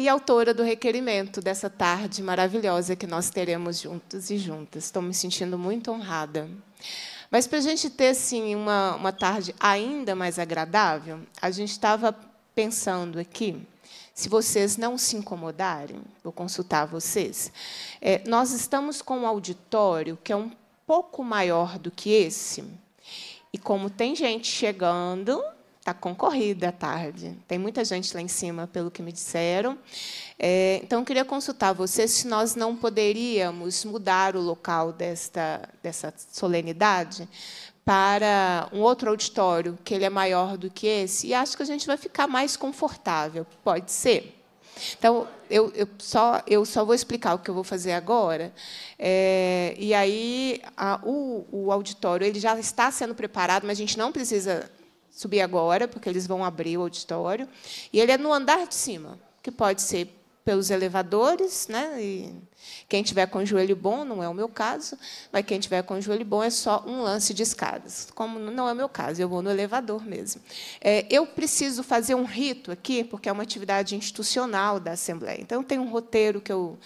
e autora do requerimento dessa tarde maravilhosa que nós teremos juntos e juntas. Estou me sentindo muito honrada. Mas para a gente ter assim uma, uma tarde ainda mais agradável, a gente estava pensando aqui, se vocês não se incomodarem, vou consultar vocês. É, nós estamos com um auditório que é um pouco maior do que esse. E como tem gente chegando, Está concorrida a tarde. Tem muita gente lá em cima, pelo que me disseram. É, então, queria consultar você se nós não poderíamos mudar o local desta, dessa solenidade para um outro auditório, que ele é maior do que esse, e acho que a gente vai ficar mais confortável. Pode ser? Então, eu, eu, só, eu só vou explicar o que eu vou fazer agora. É, e aí, a, o, o auditório ele já está sendo preparado, mas a gente não precisa subir agora, porque eles vão abrir o auditório. E ele é no andar de cima, que pode ser pelos elevadores, né? E quem tiver com o joelho bom, não é o meu caso, mas quem tiver com o joelho bom é só um lance de escadas. Como não é o meu caso, eu vou no elevador mesmo. É, eu preciso fazer um rito aqui, porque é uma atividade institucional da Assembleia. Então, tem um roteiro que eu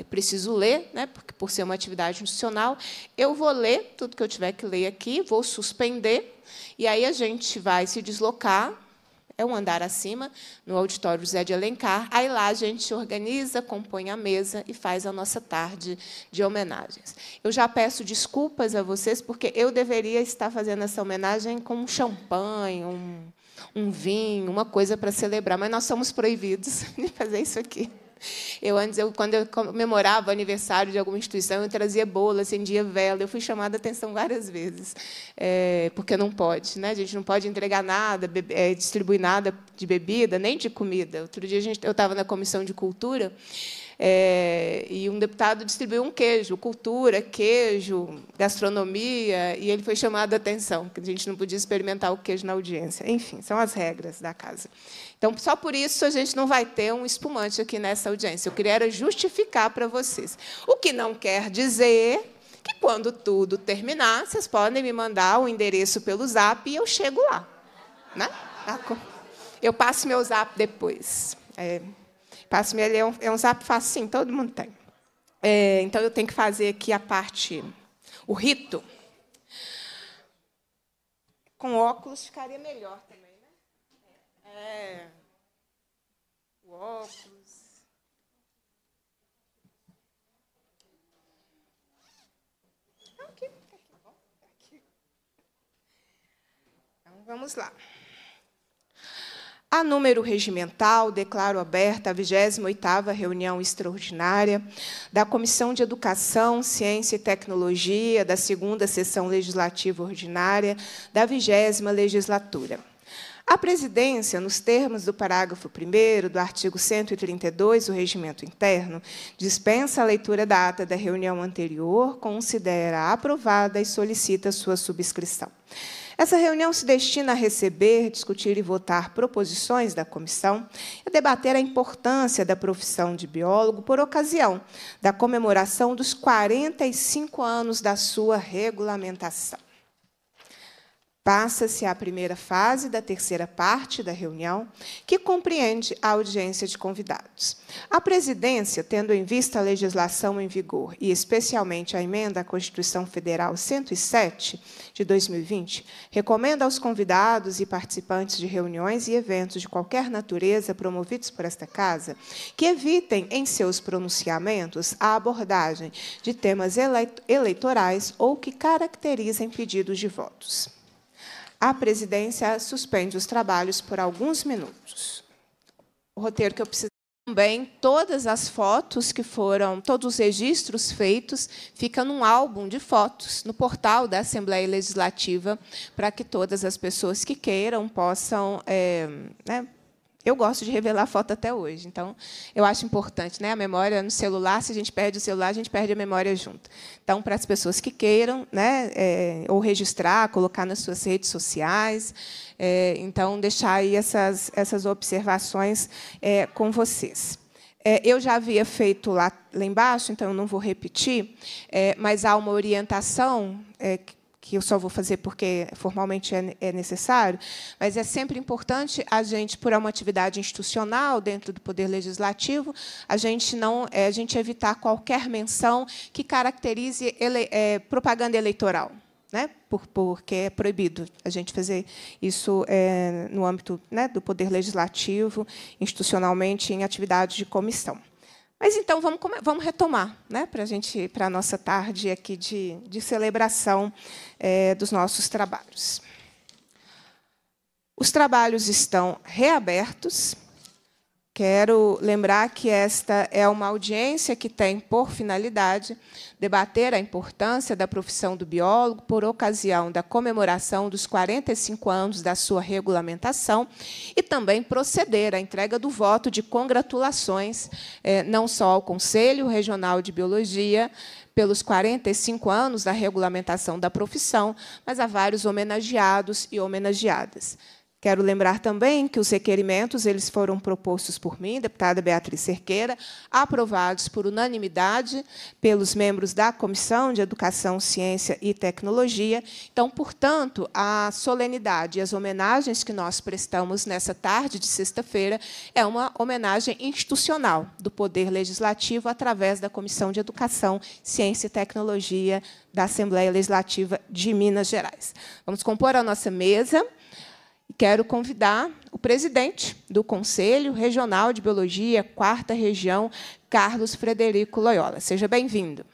é preciso ler, né, porque por ser uma atividade institucional, eu vou ler tudo que eu tiver que ler aqui, vou suspender, e aí a gente vai se deslocar, é um andar acima, no auditório José de Alencar, aí lá a gente organiza, compõe a mesa e faz a nossa tarde de homenagens. Eu já peço desculpas a vocês, porque eu deveria estar fazendo essa homenagem com um champanhe, um, um vinho, uma coisa para celebrar, mas nós somos proibidos de fazer isso aqui. Eu antes, eu, quando eu comemorava aniversário de alguma instituição, eu trazia bola, acendia vela. Eu fui chamada a atenção várias vezes, é, porque não pode, né? A gente não pode entregar nada, bebe, é, distribuir nada de bebida, nem de comida. Outro dia gente, eu estava na comissão de cultura. É, e um deputado distribuiu um queijo, cultura, queijo, gastronomia, e ele foi chamado a atenção, que a gente não podia experimentar o queijo na audiência. Enfim, são as regras da casa. Então, só por isso a gente não vai ter um espumante aqui nessa audiência. Eu queria justificar para vocês. O que não quer dizer que, quando tudo terminar, vocês podem me mandar o endereço pelo zap e eu chego lá. Né? Ah, eu passo meu zap depois. É, passo meu, é, um, é um zap todo mundo tem. É, então, eu tenho que fazer aqui a parte, o rito. Com óculos ficaria melhor, é. O óculos. Tá aqui, tá aqui, tá aqui. Então, vamos lá. A número regimental, declaro aberta a 28ª reunião extraordinária da Comissão de Educação, Ciência e Tecnologia da segunda sessão legislativa ordinária da 20 legislatura. A presidência, nos termos do parágrafo 1 do artigo 132 do Regimento Interno, dispensa a leitura da ata da reunião anterior, considera aprovada e solicita sua subscrição. Essa reunião se destina a receber, discutir e votar proposições da comissão e a debater a importância da profissão de biólogo por ocasião da comemoração dos 45 anos da sua regulamentação. Passa-se à primeira fase da terceira parte da reunião, que compreende a audiência de convidados. A presidência, tendo em vista a legislação em vigor e especialmente a emenda à Constituição Federal 107 de 2020, recomenda aos convidados e participantes de reuniões e eventos de qualquer natureza promovidos por esta casa que evitem em seus pronunciamentos a abordagem de temas eleitorais ou que caracterizem pedidos de votos a presidência suspende os trabalhos por alguns minutos. O roteiro que eu preciso também todas as fotos que foram, todos os registros feitos, ficam num álbum de fotos no portal da Assembleia Legislativa, para que todas as pessoas que queiram possam é, né, eu gosto de revelar foto até hoje, então eu acho importante, né? A memória no celular, se a gente perde o celular, a gente perde a memória junto. Então, para as pessoas que queiram, né, é, ou registrar, colocar nas suas redes sociais, é, então deixar aí essas essas observações é, com vocês. eu já havia feito lá, lá embaixo, então eu não vou repetir, mas há uma orientação que eu só vou fazer porque formalmente é, é, necessário, mas é sempre importante a gente, por uma atividade institucional dentro do Poder Legislativo, a gente não, é, a gente evitar qualquer menção que caracterize ele, é, propaganda eleitoral, né? Por, porque é proibido a gente fazer isso é, no âmbito né, do Poder Legislativo, institucionalmente, em atividades de comissão. Mas então vamos, vamos retomar, né, para a gente, para a nossa tarde aqui de, de celebração é, dos nossos trabalhos. Os trabalhos estão reabertos Quero lembrar que esta é uma audiência que tem por finalidade debater a importância da profissão do biólogo por ocasião da comemoração dos 45 anos da sua regulamentação e também proceder à entrega do voto de congratulações, eh, não só ao Conselho Regional de Biologia, pelos 45 anos da regulamentação da profissão, mas a vários homenageados e homenageadas. Quero lembrar também que os requerimentos eles foram propostos por mim, deputada Beatriz Cerqueira, aprovados por unanimidade pelos membros da Comissão de Educação, Ciência e Tecnologia. Então, portanto, a solenidade e as homenagens que nós prestamos nessa tarde de sexta-feira é uma homenagem institucional do Poder Legislativo através da Comissão de Educação, Ciência e Tecnologia da Assembleia Legislativa de Minas Gerais. Vamos compor a nossa mesa. Quero convidar o presidente do Conselho Regional de Biologia, Quarta Região, Carlos Frederico Loyola. Seja bem-vindo.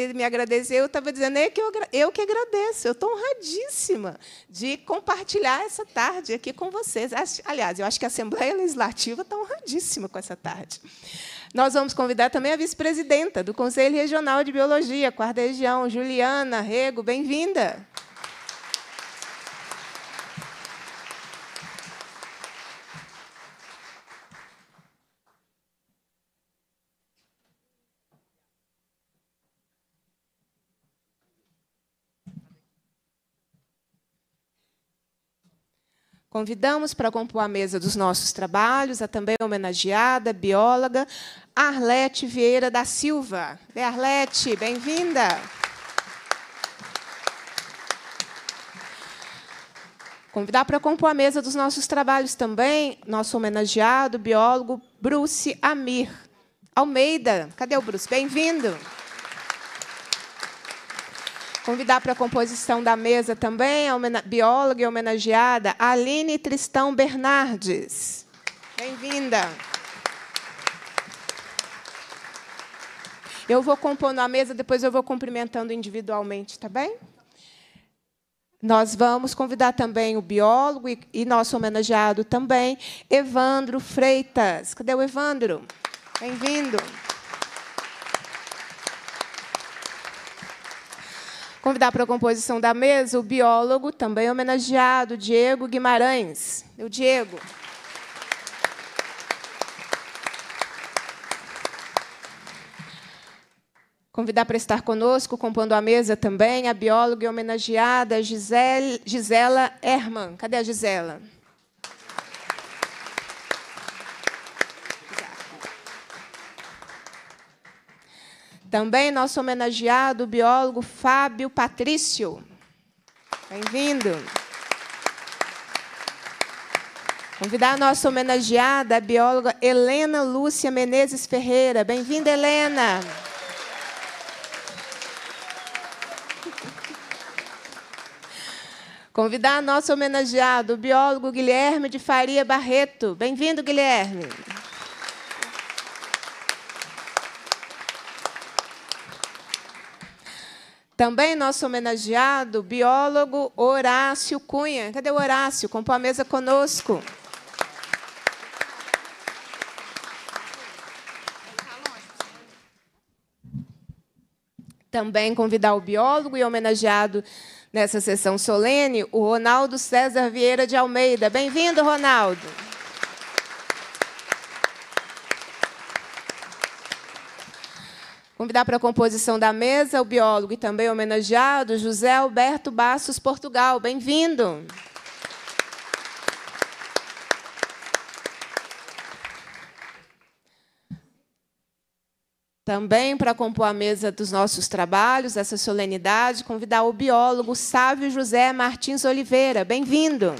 ele me agradeceu, eu estava dizendo, é que eu, eu que agradeço, eu estou honradíssima de compartilhar essa tarde aqui com vocês. Aliás, eu acho que a Assembleia Legislativa está honradíssima com essa tarde. Nós vamos convidar também a vice-presidenta do Conselho Regional de Biologia, Quarta Região, Juliana Rego, bem-vinda. Convidamos para compor a mesa dos nossos trabalhos a também homenageada bióloga Arlete Vieira da Silva. Bem, Arlete, bem-vinda. Convidar para compor a mesa dos nossos trabalhos também nosso homenageado biólogo Bruce Amir Almeida. Cadê o Bruce? Bem-vindo. Convidar para a composição da mesa também a bióloga e homenageada Aline Tristão Bernardes. Bem-vinda. Eu vou compondo a mesa, depois eu vou cumprimentando individualmente, tá bem? Nós vamos convidar também o biólogo e, e nosso homenageado também, Evandro Freitas. Cadê o Evandro? Bem-vindo. Convidar para a composição da mesa o biólogo, também homenageado, Diego Guimarães. O Diego. Convidar para estar conosco, compondo a mesa também, a bióloga e homenageada Gisela Herman. Cadê a Gisela? Também nosso homenageado, o biólogo Fábio Patrício. Bem-vindo. Convidar a nossa homenageada, a bióloga Helena Lúcia Menezes Ferreira. Bem-vinda, Helena. Convidar nosso homenageado, o biólogo Guilherme de Faria Barreto. Bem-vindo, Guilherme. Também nosso homenageado, biólogo Horácio Cunha. Cadê o Horácio? Compõe a mesa conosco. Também convidar o biólogo e homenageado nessa sessão solene, o Ronaldo César Vieira de Almeida. Bem-vindo, Ronaldo. Convidar para a composição da mesa o biólogo e também homenageado José Alberto Bastos Portugal. Bem-vindo. Também para compor a mesa dos nossos trabalhos, essa solenidade, convidar o biólogo Sávio José Martins Oliveira. Bem-vindo.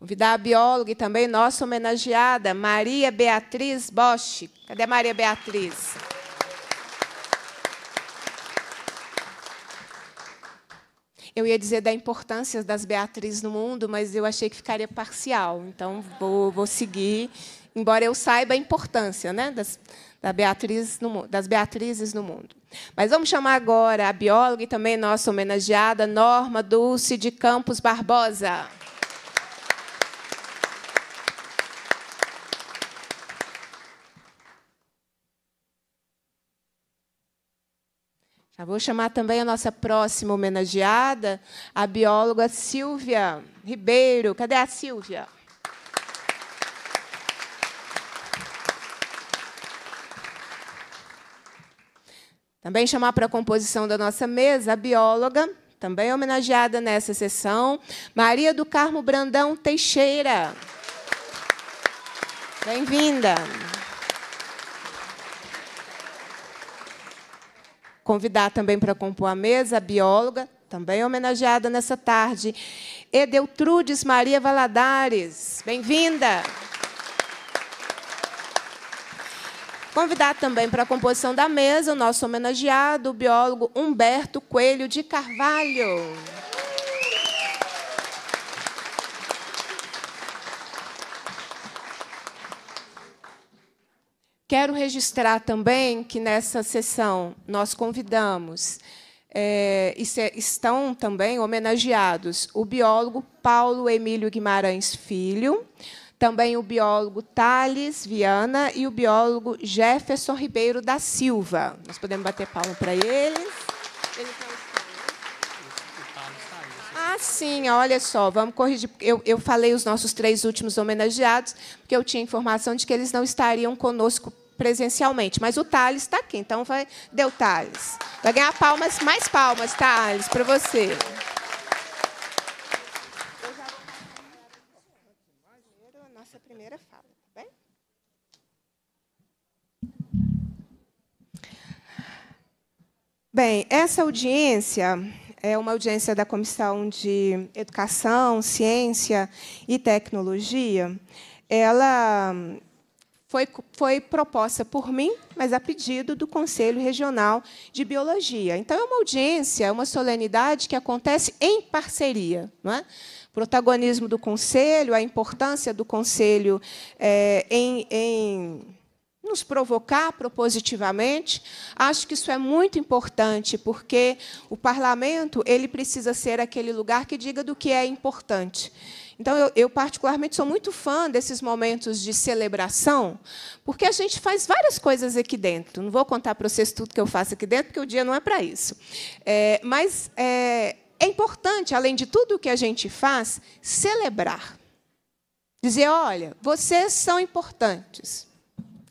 Convidar a bióloga e também nossa homenageada, Maria Beatriz Bosch. Cadê a Maria Beatriz? Eu ia dizer da importância das Beatrizes no mundo, mas eu achei que ficaria parcial. Então, vou, vou seguir, embora eu saiba a importância né, das, da Beatriz no, das Beatrizes no mundo. Mas vamos chamar agora a bióloga e também nossa homenageada, Norma Dulce de Campos Barbosa. Tá, vou chamar também a nossa próxima homenageada, a bióloga Silvia Ribeiro. Cadê a Silvia? Também chamar para a composição da nossa mesa a bióloga, também homenageada nessa sessão, Maria do Carmo Brandão Teixeira. Bem-vinda. Convidar também para compor a mesa a bióloga, também homenageada nessa tarde, Edeltrudes Maria Valadares. Bem-vinda! Convidar também para a composição da mesa o nosso homenageado, o biólogo Humberto Coelho de Carvalho. Quero registrar também que nessa sessão nós convidamos é, estão também homenageados o biólogo Paulo Emílio Guimarães Filho, também o biólogo Thales Viana e o biólogo Jefferson Ribeiro da Silva. Nós podemos bater palma para eles. Sim, olha só, vamos corrigir. Eu, eu falei os nossos três últimos homenageados, porque eu tinha informação de que eles não estariam conosco presencialmente. Mas o Thales está aqui, então vai, deu Thales. Vai ganhar palmas, mais palmas, Thales, para você. Bem, essa audiência é uma audiência da Comissão de Educação, Ciência e Tecnologia. Ela hum, foi, foi, proposta por mim, mas a pedido do Conselho Regional de Biologia. Então, é uma audiência, é uma solenidade que acontece em parceria. Não é? O protagonismo do Conselho, a importância do Conselho é, em, em nos provocar propositivamente, acho que isso é muito importante, porque o parlamento ele precisa ser aquele lugar que diga do que é importante. Então, eu, eu, particularmente sou muito fã desses momentos de celebração, porque a gente faz várias coisas aqui dentro. Não vou contar para vocês tudo que eu faço aqui dentro, porque o dia não é para isso. É, mas é, é importante, além de tudo o que a gente faz, celebrar. Dizer, olha, vocês são importantes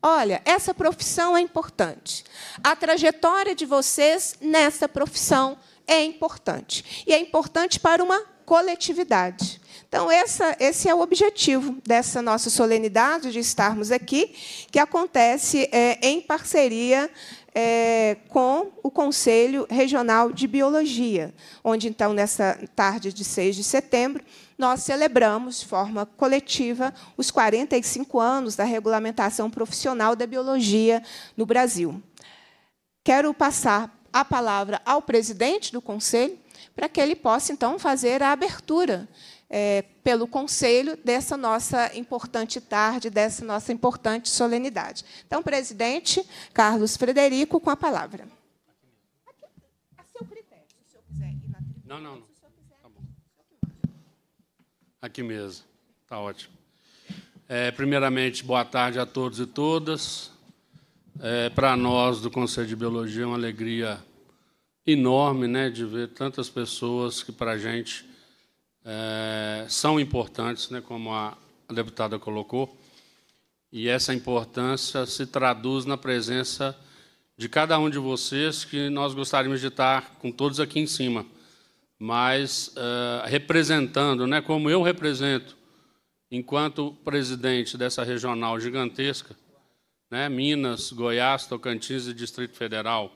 olha, essa profissão é importante. A trajetória de vocês nessa profissão é importante. E é importante para uma coletividade. Então, essa, esse é o objetivo dessa nossa solenidade de estarmos aqui, que acontece é, em parceria é, com o Conselho Regional de Biologia, onde, então, nessa tarde de 6 de setembro, nós celebramos de forma coletiva os 45 anos da regulamentação profissional da biologia no Brasil. Quero passar a palavra ao presidente do conselho para que ele possa, então, fazer a abertura é, pelo Conselho dessa nossa importante tarde, dessa nossa importante solenidade. Então, presidente Carlos Frederico, com a palavra. Aqui, a seu critério, se o senhor quiser ir na tribuna. Não, não, não. Aqui mesmo. Está ótimo. É, primeiramente, boa tarde a todos e todas. É, Para nós do Conselho de Biologia é uma alegria enorme né, de ver tantas pessoas que para a gente é, são importantes, né, como a, a deputada colocou, e essa importância se traduz na presença de cada um de vocês que nós gostaríamos de estar com todos aqui em cima mas uh, representando, né, como eu represento, enquanto presidente dessa regional gigantesca, né, Minas, Goiás, Tocantins e Distrito Federal,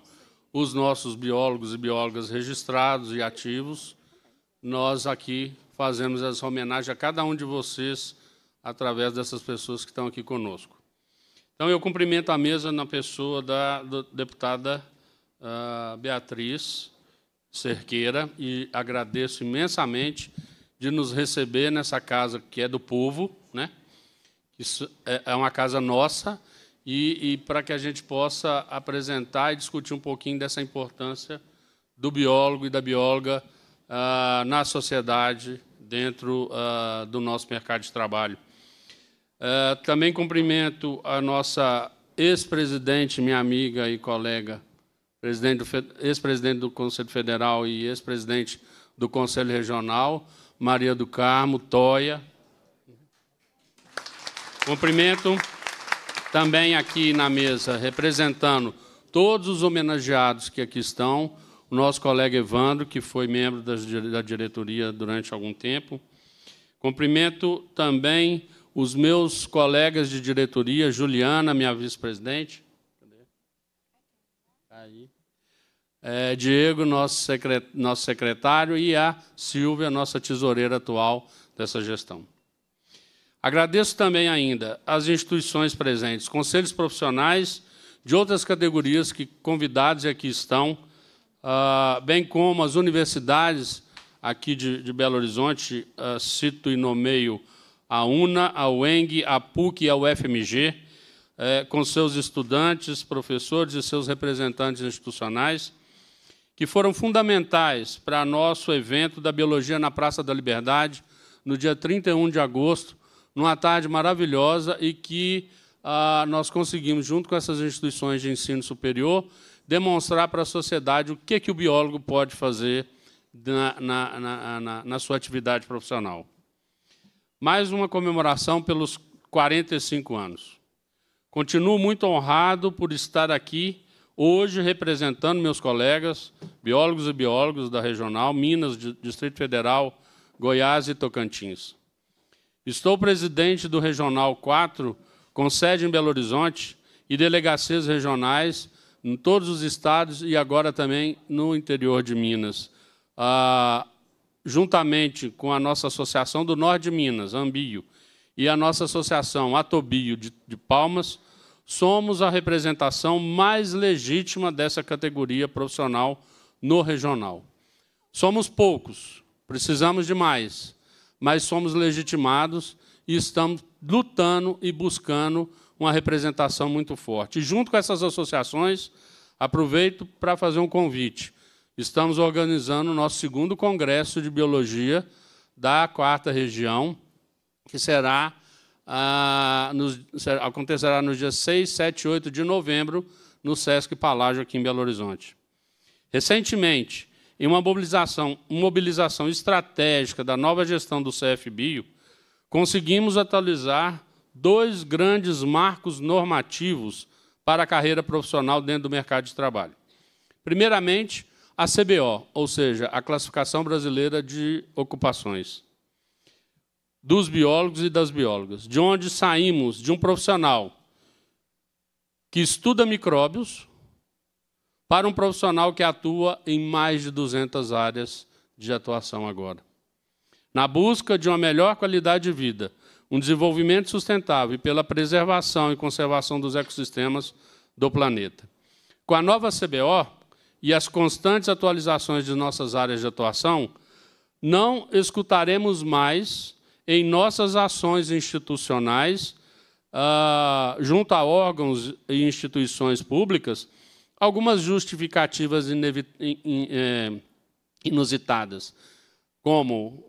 os nossos biólogos e biólogas registrados e ativos, nós aqui fazemos essa homenagem a cada um de vocês através dessas pessoas que estão aqui conosco. Então, eu cumprimento a mesa na pessoa da, deputada uh, Beatriz, Cerqueira e agradeço imensamente de nos receber nessa casa que é do povo, né? Isso é, é uma casa nossa e, e para que a gente possa apresentar e discutir um pouquinho dessa importância do biólogo e da bióloga ah, na sociedade dentro ah, do nosso mercado de trabalho. Ah, também cumprimento a nossa ex-presidente, minha amiga e colega ex-presidente do Conselho Federal e ex-presidente do Conselho Regional, Maria do Carmo, Toia. Cumprimento também aqui na mesa, representando todos os homenageados que aqui estão, o nosso colega Evandro, que foi membro da diretoria durante algum tempo. Cumprimento também os meus colegas de diretoria, Juliana, minha vice-presidente, é, Diego, nosso, secretário, e a Silvia, nossa tesoureira atual dessa gestão. Agradeço também ainda as instituições presentes, conselhos profissionais de outras categorias que convidados aqui estão, ah, bem como as universidades aqui de, Belo Horizonte, ah, cito e nomeio a UNA, a UENG, a PUC e a UFMG, é, com seus estudantes, professores e seus representantes institucionais, que foram fundamentais para nosso evento da Biologia na Praça da Liberdade, no dia 31 de agosto, numa tarde maravilhosa e que ah, nós conseguimos, junto com essas instituições de ensino superior, demonstrar para a sociedade o que, que o biólogo pode fazer na, na, na, na, sua atividade profissional. Mais uma comemoração pelos 45 anos. Continuo muito honrado por estar aqui hoje representando meus colegas, biólogos e biólogos da Regional Minas, Distrito Federal, Goiás e Tocantins. Estou presidente do Regional 4, com sede em Belo Horizonte, e delegacias regionais em todos os estados e agora também no interior de Minas. Ah, juntamente com a nossa Associação do Norte de Minas, Ambio, e a nossa Associação Atobio de, de Palmas, somos a representação mais legítima dessa categoria profissional no regional. Somos poucos, precisamos de mais, mas somos legitimados e estamos lutando e buscando uma representação muito forte. E, junto com essas associações, aproveito para fazer um convite. Estamos organizando o nosso segundo congresso de biologia da quarta região, que será acontecerá nos dias 6, 7 e 8 de novembro, no Sesc Palágio, aqui em Belo Horizonte. Recentemente, em uma mobilização, mobilização estratégica da nova gestão do CFBio, conseguimos atualizar dois grandes marcos normativos para a carreira profissional dentro do mercado de trabalho. Primeiramente, a CBO, ou seja, a Classificação Brasileira de Ocupações dos biólogos e das biólogas, de onde saímos de um profissional que estuda micróbios para um profissional que atua em mais de 200 áreas de atuação agora. Na busca de uma melhor qualidade de vida, um desenvolvimento sustentável e pela preservação e conservação dos ecossistemas do planeta. Com a nova CBO e as constantes atualizações de nossas áreas de atuação, não escutaremos mais em nossas ações institucionais, ah, junto a órgãos e instituições públicas, algumas justificativas é, inusitadas, como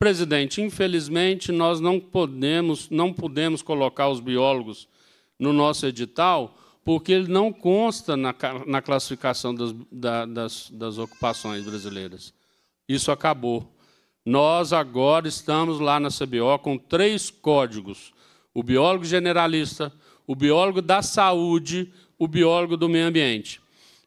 presidente, infelizmente nós não podemos não podemos colocar os biólogos no nosso edital porque ele não consta na, na classificação das, da, das, das ocupações brasileiras. Isso acabou. Nós agora estamos lá na CBO com três códigos: o biólogo generalista, o biólogo da saúde, o biólogo do meio ambiente.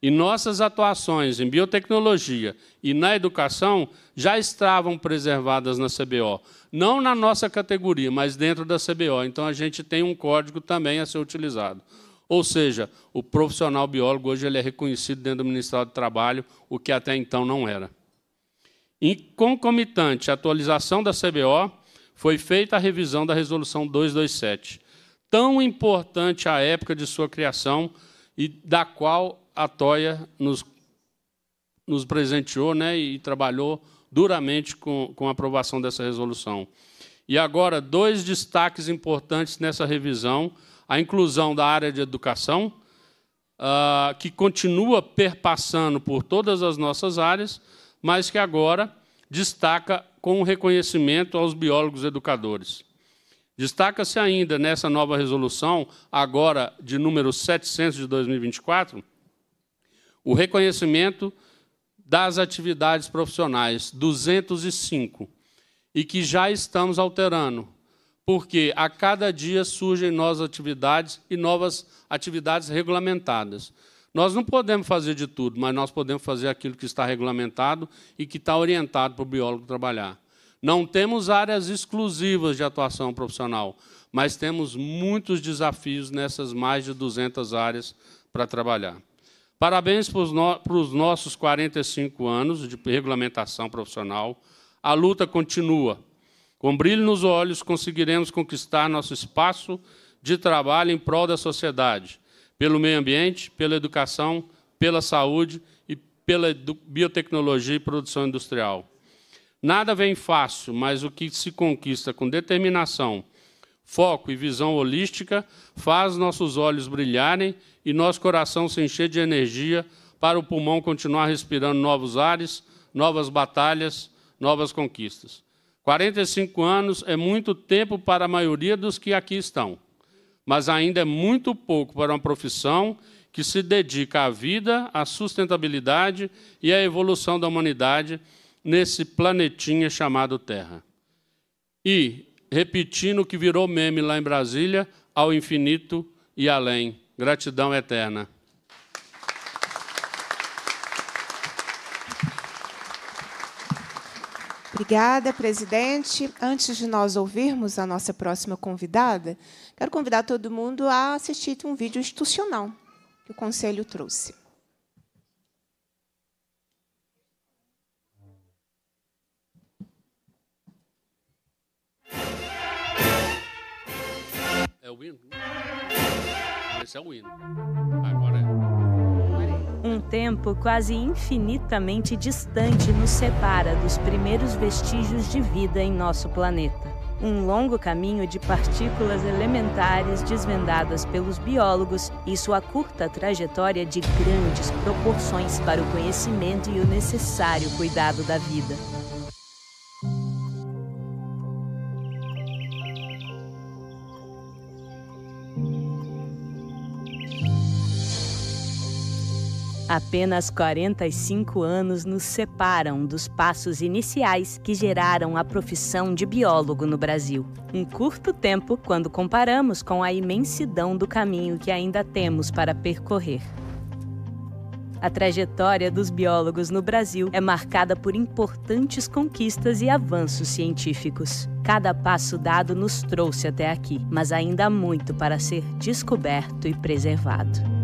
E nossas atuações em biotecnologia e na educação já estavam preservadas na CBO. Não na nossa categoria, mas dentro da CBO. Então a gente tem um código também a ser utilizado. Ou seja, o profissional biólogo hoje ele é reconhecido dentro do Ministério do Trabalho, o que até então não era. Em concomitante à atualização da CBO, foi feita a revisão da Resolução 227, tão importante à época de sua criação e da qual a Toia nos, nos presenteou né, e trabalhou duramente com, com a aprovação dessa resolução. E agora, dois destaques importantes nessa revisão: a inclusão da área de educação, uh, que continua perpassando por todas as nossas áreas, mas que agora destaca com o reconhecimento aos biólogos educadores. Destaca-se ainda nessa nova resolução, agora de número 700 de 2024, o reconhecimento das atividades profissionais, 205, e que já estamos alterando, porque a cada dia surgem novas atividades e novas atividades regulamentadas. Nós não podemos fazer de tudo, mas nós podemos fazer aquilo que está regulamentado e que está orientado para o biólogo trabalhar. Não temos áreas exclusivas de atuação profissional, mas temos muitos desafios nessas mais de 200 áreas para trabalhar. Parabéns para os, nossos 45 anos de regulamentação profissional. A luta continua. Com brilho nos olhos, conseguiremos conquistar nosso espaço de trabalho em prol da sociedade pelo meio ambiente, pela educação, pela saúde e pela biotecnologia e produção industrial. Nada vem fácil, mas o que se conquista com determinação, foco e visão holística faz nossos olhos brilharem e nosso coração se encher de energia para o pulmão continuar respirando novos ares, novas batalhas, novas conquistas. 45 anos é muito tempo para a maioria dos que aqui estão mas ainda é muito pouco para uma profissão que se dedica à vida, à sustentabilidade e à evolução da humanidade nesse planetinha chamado Terra. E, repetindo o que virou meme lá em Brasília, ao infinito e além. Gratidão eterna. Obrigada, presidente. Antes de nós ouvirmos a nossa próxima convidada, quero convidar todo mundo a assistir um vídeo institucional que o Conselho trouxe. É o hino? Esse é o hino. Agora tempo quase infinitamente distante nos separa dos primeiros vestígios de vida em nosso planeta. Um longo caminho de partículas elementares desvendadas pelos biólogos e sua curta trajetória de grandes proporções para o conhecimento e o necessário cuidado da vida. Apenas 45 anos nos separam dos passos iniciais que geraram a profissão de biólogo no Brasil. Um curto tempo quando comparamos com a imensidão do caminho que ainda temos para percorrer. A trajetória dos biólogos no Brasil é marcada por importantes conquistas e avanços científicos. Cada passo dado nos trouxe até aqui, mas ainda há muito para ser descoberto e preservado.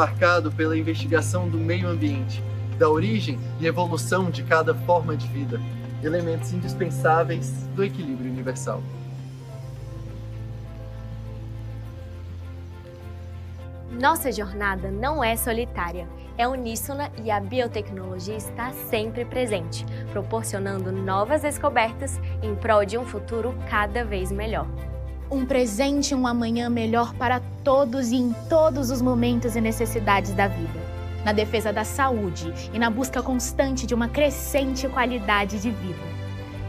marcado pela investigação do meio ambiente, da origem e evolução de cada forma de vida, elementos indispensáveis do equilíbrio universal. Nossa jornada não é solitária, é uníssona e a biotecnologia está sempre presente, proporcionando novas descobertas em prol de um futuro cada vez melhor um presente e um amanhã melhor para todos e em todos os momentos e necessidades da vida, na defesa da saúde e na busca constante de uma crescente qualidade de vida.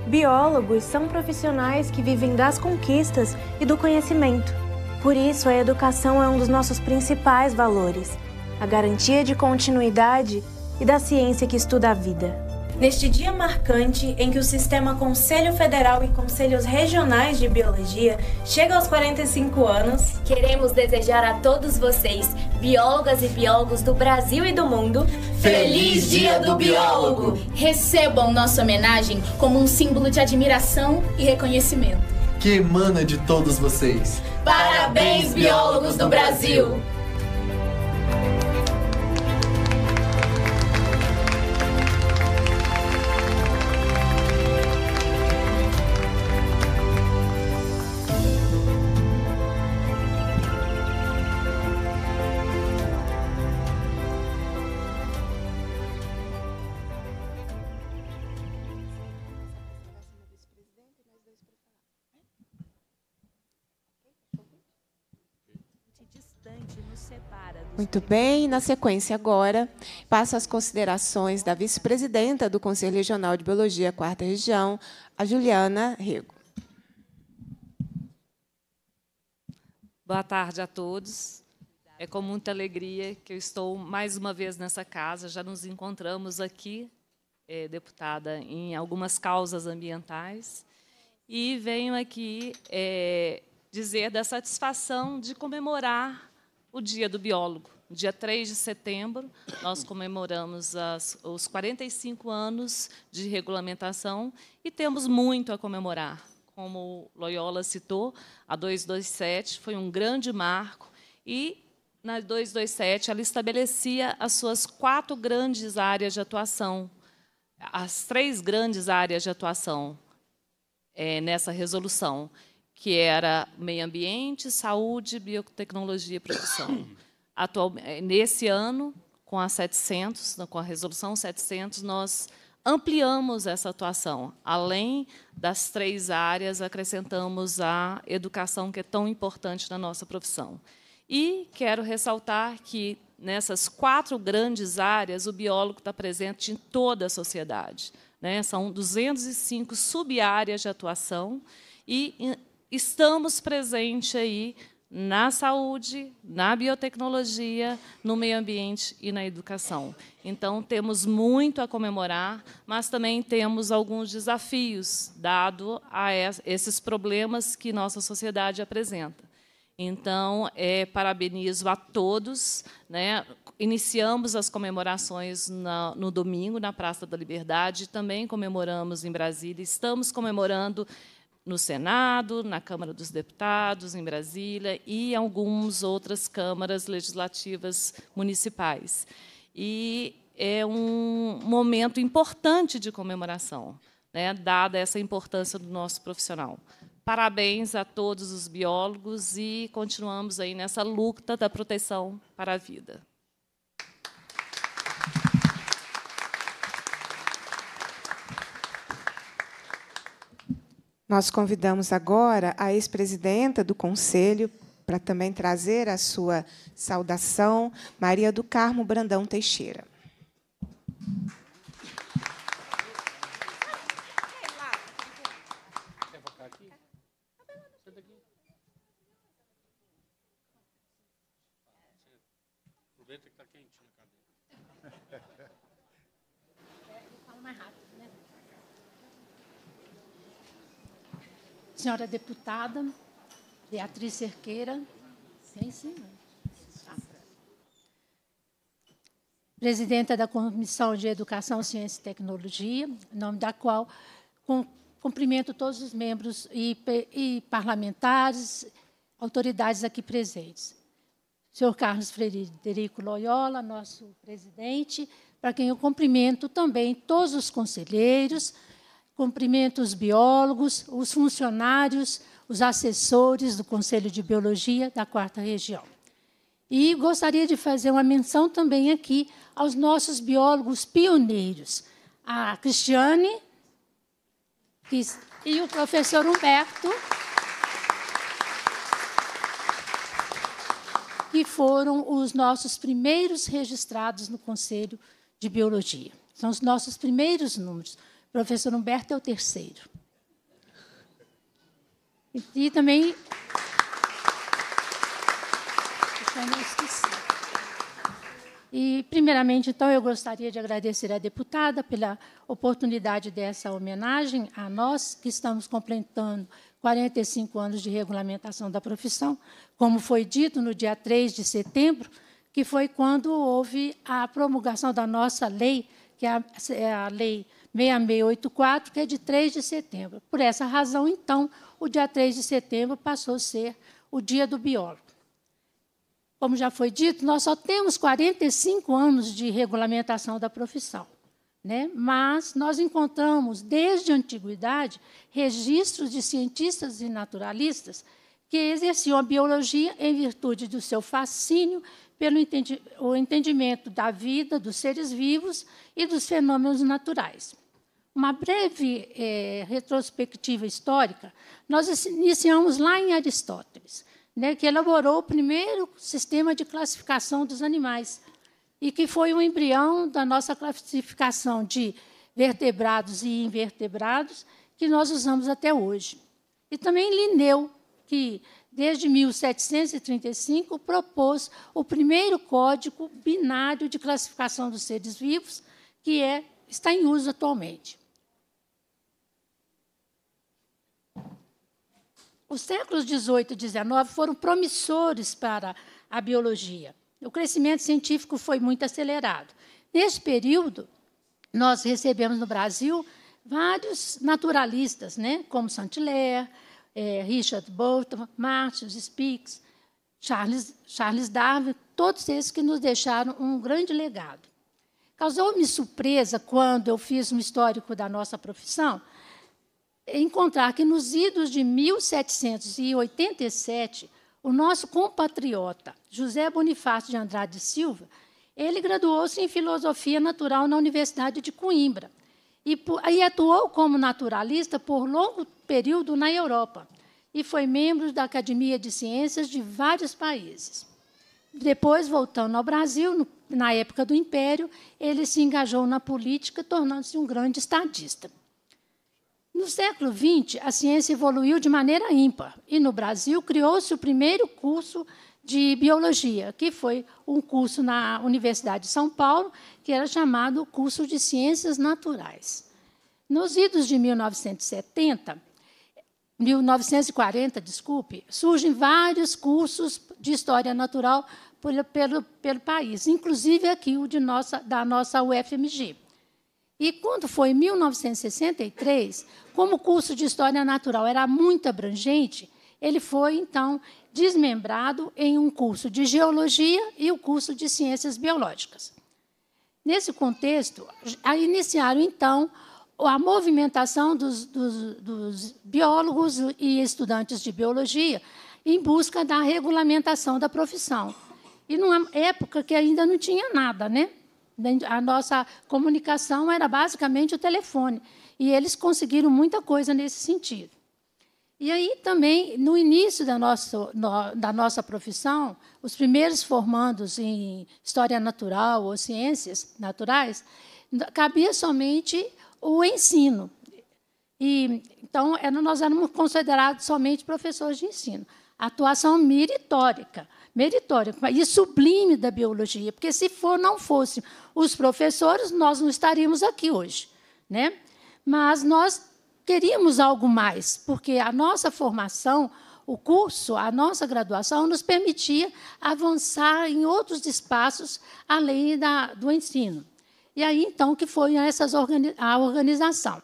Biólogos são profissionais que vivem das conquistas e do conhecimento. Por isso, a educação é um dos nossos principais valores, a garantia de continuidade e da ciência que estuda a vida. Neste dia marcante em que o sistema Conselho Federal e Conselhos Regionais de Biologia chega aos 45 anos, queremos desejar a todos vocês, biólogas e biólogos do Brasil e do mundo, Feliz Dia do Biólogo! Recebam nossa homenagem como um símbolo de admiração e reconhecimento. Que emana de todos vocês. Parabéns, biólogos do Brasil! Muito bem, na sequência agora, passo as considerações da vice-presidenta do Conselho Regional de Biologia, Quarta Região, a Juliana Rego. Boa tarde a todos. É com muita alegria que eu estou mais uma vez nessa casa. Já nos encontramos aqui, é, deputada, em algumas causas ambientais. E venho aqui é, dizer da satisfação de comemorar o Dia do Biólogo. Dia 3 de setembro, nós comemoramos as, os 45 anos de regulamentação e temos muito a comemorar. Como Loyola citou, a 227 foi um grande marco e na 227 ela estabelecia as suas quatro grandes áreas de atuação, as três grandes áreas de atuação é, nessa resolução que era meio ambiente, saúde, biotecnologia e produção. Atual, eh, nesse ano, com a 700, né, com a resolução 700, nós ampliamos essa atuação. Além das três áreas, acrescentamos a educação, que é tão importante na nossa profissão. E quero ressaltar que, nessas quatro grandes áreas, o biólogo está presente em toda a sociedade. Né? São 205 sub-áreas de atuação e estamos presentes aí na saúde, na biotecnologia, no meio ambiente e na educação. Então, temos muito a comemorar, mas também temos alguns desafios, dado a esses problemas que nossa sociedade apresenta. Então, é, parabenizo a todos. Né? Iniciamos as comemorações na, no domingo, na Praça da Liberdade, também comemoramos em Brasília, estamos comemorando no Senado, na Câmara dos Deputados, em Brasília e em algumas outras câmaras legislativas municipais. E é um momento importante de comemoração, né, dada essa importância do nosso profissional. Parabéns a todos os biólogos e continuamos aí nessa luta da proteção para a vida. Nós convidamos agora a ex-presidenta do Conselho para também trazer a sua saudação, Maria do Carmo Brandão Teixeira. Aproveita que está quentinho cadeira. senhora deputada Beatriz Cerqueira. Sim, tá. Presidenta da Comissão de Educação, Ciência e Tecnologia, em nome da qual cumprimento todos os membros e, e parlamentares, autoridades aqui presentes. Senhor Carlos Frederico Loyola, nosso presidente, para quem eu cumprimento também todos os conselheiros, Cumprimento os biólogos, os funcionários, os assessores do Conselho de Biologia da Quarta Região. E gostaria de fazer uma menção também aqui aos nossos biólogos pioneiros, a Cristiane que, e o professor Humberto, que foram os nossos primeiros registrados no Conselho de Biologia. São os nossos primeiros números. Professor Humberto é o terceiro. E, e também. E, primeiramente, então, eu gostaria de agradecer à deputada pela oportunidade dessa homenagem a nós, que estamos completando 45 anos de regulamentação da profissão, como foi dito no dia 3 de setembro, que foi quando houve a promulgação da nossa lei, que é a, é a Lei 6684, que é de 3 de setembro. Por essa razão, então, o dia 3 de setembro passou a ser o Dia do Biólogo. Como já foi dito, nós só temos 45 anos de regulamentação da profissão, né? mas nós encontramos, desde a antiguidade, registros de cientistas e naturalistas que exerciam a biologia em virtude do seu fascínio pelo entendi, o entendimento da vida dos seres vivos e dos fenômenos naturais. Uma breve é, retrospectiva histórica, nós iniciamos lá em Aristóteles, né, que elaborou o primeiro sistema de classificação dos animais, e que foi o um embrião da nossa classificação de vertebrados e invertebrados, que nós usamos até hoje. E também Linneu, que desde 1735, propôs o primeiro código binário de classificação dos seres vivos, que é, está em uso atualmente. Os séculos 18 e 19 foram promissores para a biologia. O crescimento científico foi muito acelerado. Nesse período, nós recebemos no Brasil vários naturalistas, né, como Saint-Hilaire, é, Richard Bolton, Martius, Spix, Charles, Charles Darwin, todos esses que nos deixaram um grande legado. Causou-me surpresa quando eu fiz um histórico da nossa profissão encontrar que nos idos de 1787, o nosso compatriota José Bonifácio de Andrade Silva, ele graduou-se em filosofia natural na Universidade de Coimbra e, e atuou como naturalista por longo tempo período na Europa e foi membro da Academia de Ciências de vários países. Depois, voltando ao Brasil, no, na época do Império, ele se engajou na política, tornando-se um grande estadista. No século XX, a ciência evoluiu de maneira ímpar, e no Brasil criou-se o primeiro curso de biologia, que foi um curso na Universidade de São Paulo, que era chamado Curso de Ciências Naturais. Nos idos de 1970, 1940, desculpe, surgem vários cursos de história natural pelo, pelo, pelo país, inclusive aqui o de nossa, da nossa UFMG. E quando foi em 1963, como o curso de História Natural era muito abrangente, ele foi, então, desmembrado em um curso de Geologia e o um curso de Ciências Biológicas. Nesse contexto, iniciaram, então, a movimentação dos, dos, dos biólogos e estudantes de biologia em busca da regulamentação da profissão. E numa época que ainda não tinha nada, né? A nossa comunicação era basicamente o telefone. E eles conseguiram muita coisa nesse sentido. E aí também, no início da nossa, da nossa profissão, os primeiros formandos em História Natural ou Ciências Naturais, cabia somente o ensino. E, então, nós éramos considerados somente professores de ensino. Atuação meritórica, meritórica e sublime da biologia, porque se for não fossem os professores, nós não estaríamos aqui hoje. Né? Mas nós queríamos algo mais, porque a nossa formação, o curso, a nossa graduação nos permitia avançar em outros espaços além da, do ensino. E aí, então, que foi essas organi a organização.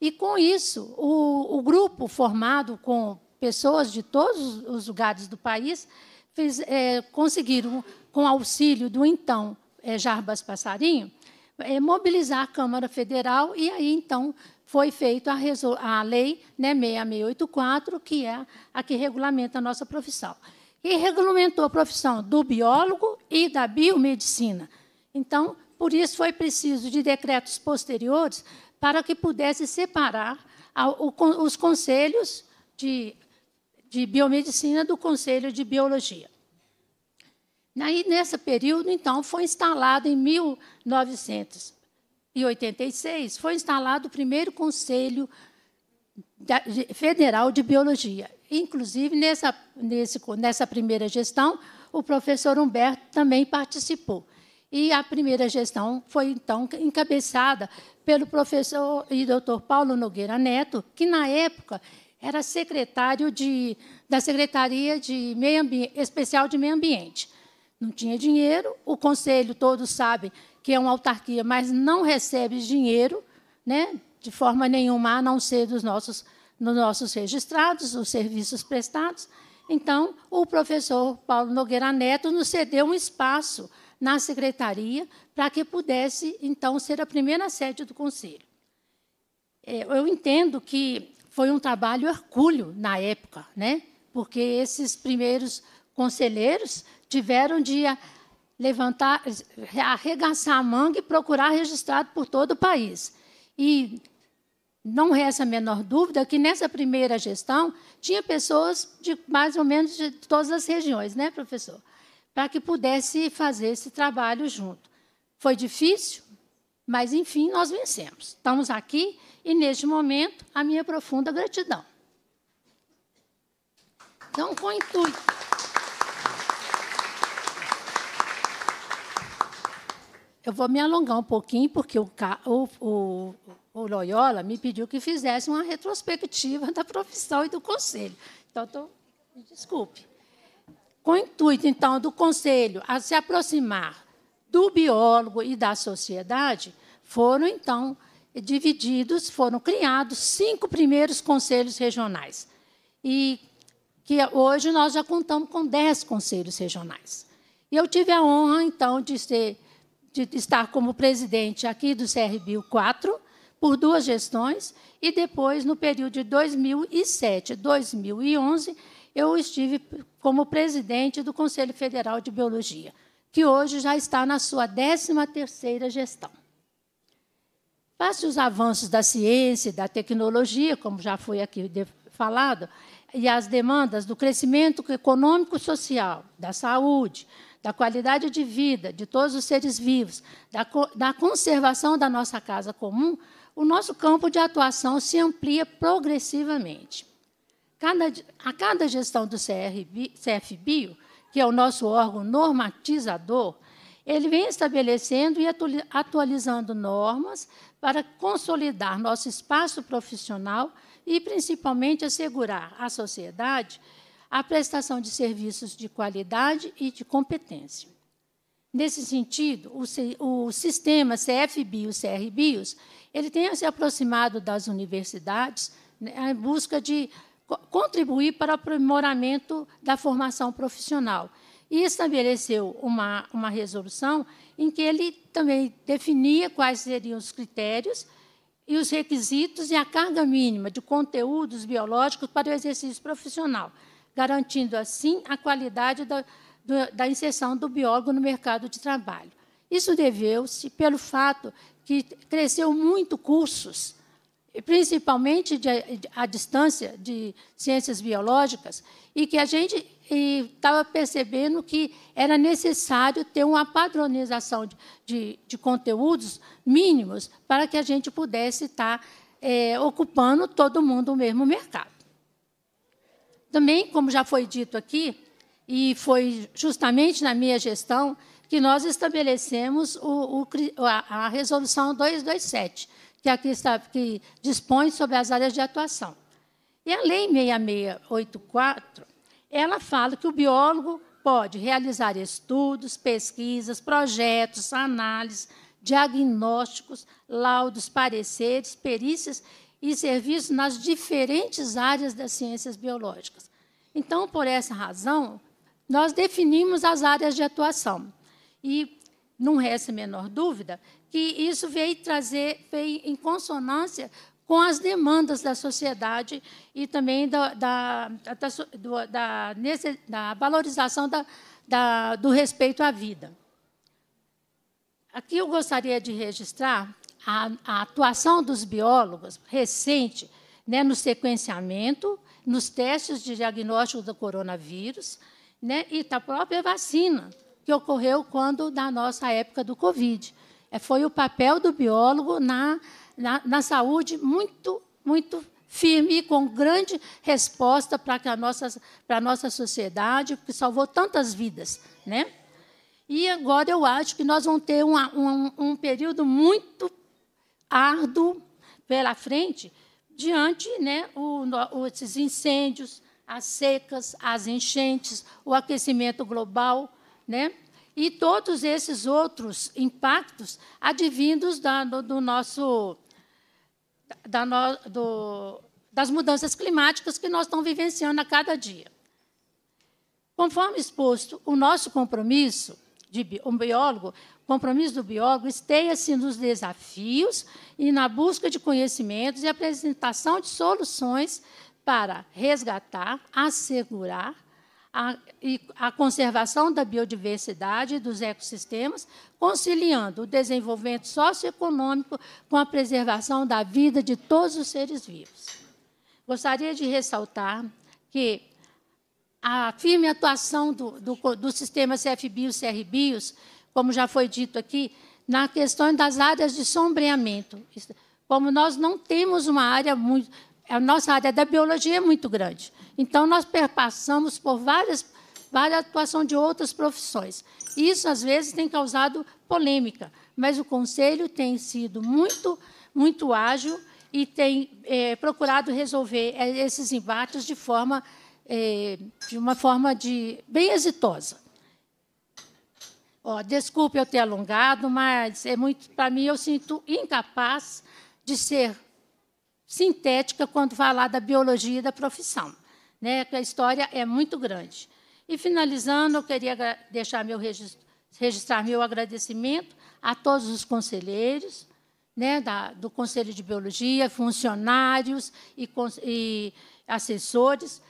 E, com isso, o, o, grupo formado com pessoas de todos os lugares do país fez, é, conseguiram, com auxílio do então é, Jarbas Passarinho, é, mobilizar a Câmara Federal e aí, então, foi feita a, a, lei né, 6684, que é a que regulamenta a nossa profissão. E regulamentou a profissão do biólogo e da biomedicina. Então, por isso, foi preciso de decretos posteriores para que pudesse separar os conselhos de, de biomedicina do conselho de biologia. Aí, nesse período, então, foi instalado, em 1986, foi instalado o primeiro conselho federal de biologia. Inclusive, nessa, nesse, nessa primeira gestão, o professor Humberto também participou. E a primeira gestão foi, então, encabeçada pelo professor e doutor Paulo Nogueira Neto, que, na época, era secretário de, da Secretaria de Meio Ambiente, Especial de Meio Ambiente. Não tinha dinheiro, o Conselho, todos sabem que é uma autarquia, mas não recebe dinheiro, né, de forma nenhuma, a não ser dos nossos, dos nossos registrados, os serviços prestados. Então, o professor Paulo Nogueira Neto nos cedeu um espaço na secretaria para que pudesse, então, ser a primeira sede do conselho. É, eu entendo que foi um trabalho hercúleo na época, né? porque esses primeiros conselheiros tiveram de levantar, arregaçar a manga e procurar registrado por todo o país. E não resta a menor dúvida que nessa primeira gestão tinha pessoas de mais ou menos de todas as regiões, né, professor? para que pudesse fazer esse trabalho junto. Foi difícil, mas enfim, nós vencemos. Estamos aqui e, neste momento, a minha profunda gratidão. Então, com intuito. Eu vou me alongar um pouquinho, porque o, o, o Loyola me pediu que fizesse uma retrospectiva da profissão e do conselho. Então, tô, me desculpe. Com o intuito, então, do Conselho a se aproximar do biólogo e da sociedade, foram, então, divididos, foram criados cinco primeiros conselhos regionais. E que hoje nós já contamos com dez conselhos regionais. E eu tive a honra, então, de, ser, de estar como presidente aqui do CRBio 4, por duas gestões, e depois, no período de 2007 2011, eu estive como presidente do Conselho Federal de Biologia, que hoje já está na sua 13ª gestão. Face os avanços da ciência e da tecnologia, como já foi aqui falado, e as demandas do crescimento econômico e social, da saúde, da qualidade de vida de todos os seres vivos, da, da conservação da nossa casa comum, o nosso campo de atuação se amplia progressivamente cada, a cada gestão do CRB, CFBio, que é o nosso órgão normatizador, ele vem estabelecendo e atualizando normas para consolidar nosso espaço profissional e, principalmente, assegurar à sociedade a prestação de serviços de qualidade e de competência. Nesse sentido, o, o sistema cfbio CRBios ele tem se aproximado das universidades né, em busca de contribuir para o aprimoramento da formação profissional. E estabeleceu uma, uma resolução em que ele também definia quais seriam os critérios e os requisitos e a carga mínima de conteúdos biológicos para o exercício profissional, garantindo, assim, a qualidade da, da inserção do biólogo no mercado de trabalho. Isso deveu-se pelo fato que cresceu muito cursos principalmente à distância de ciências biológicas, e que a gente estava percebendo que era necessário ter uma padronização de, de, de conteúdos mínimos para que a gente pudesse estar tá, é, ocupando todo mundo o mesmo mercado. Também, como já foi dito aqui, e foi justamente na minha gestão que nós estabelecemos o, o, a, a Resolução 227, que é aqui está, que dispõe sobre as áreas de atuação. E a Lei 6684, ela fala que o biólogo pode realizar estudos, pesquisas, projetos, análises, diagnósticos, laudos, pareceres, perícias e serviços nas diferentes áreas das ciências biológicas. Então, por essa razão, nós definimos as áreas de atuação. E não resta a menor dúvida que isso veio trazer, veio em consonância com as demandas da sociedade e também da, da, da, da, da valorização da, do respeito à vida. Aqui eu gostaria de registrar a, a atuação dos biólogos recente né, no sequenciamento, nos testes de diagnóstico do coronavírus né, e da própria vacina, que ocorreu quando na nossa época do Covid. É, foi o papel do biólogo na, na, na saúde muito, muito firme e com grande resposta para a nossa, nossa sociedade, que salvou tantas vidas. Né? E agora eu acho que nós vamos ter um, um, um período muito árduo pela frente, diante né, o, o, esses incêndios, as secas, as enchentes, o aquecimento global. Né? e todos esses outros impactos advindos da, do, do, nosso, da, do, das mudanças climáticas que nós estamos vivenciando a cada dia. Conforme exposto, o nosso compromisso de um biólogo, compromisso do biólogo esteia-se nos desafios e na busca de conhecimentos e apresentação de soluções para resgatar, assegurar a, a conservação da biodiversidade e dos ecossistemas, conciliando o desenvolvimento socioeconômico com a preservação da vida de todos os seres vivos. Gostaria de ressaltar que a firme atuação do, do, do sistema CFBios e CRBios, como já foi dito aqui, na questão das áreas de sombreamento. Como nós não temos uma área muito... A nossa área da biologia é muito grande. Então, nós perpassamos por várias, várias atuação de outras profissões. Isso, às vezes, tem causado polêmica, mas o Conselho tem sido muito, muito ágil e tem é, procurado resolver eh, esses embates de forma é, de uma forma de bem exitosa. Oh, desculpe eu ter alongado, mas é muito para mim eu sinto incapaz de ser sintética quando falar da biologia e da profissão né, que a história é muito grande. E, finalizando, eu queria deixar meu registro, registrar meu agradecimento a todos os conselheiros né, da, do Conselho de Biologia, funcionários e, e assessores,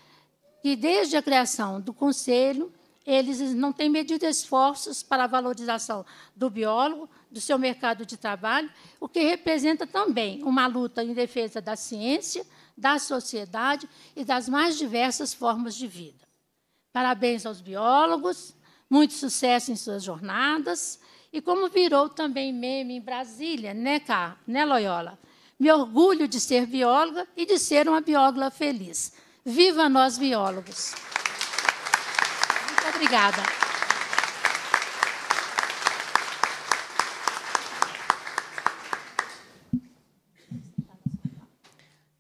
que, desde a criação do Conselho, eles não têm medido esforços para a valorização do biólogo, do seu mercado de trabalho, o que representa também uma luta em defesa da ciência, da sociedade e das mais diversas formas de vida. Parabéns aos biólogos, muito sucesso em suas jornadas. E como virou também meme em Brasília, né, Cá? Né, Loyola? Me orgulho de ser bióloga e de ser uma bióloga feliz. Viva nós, biólogos! Muito obrigada.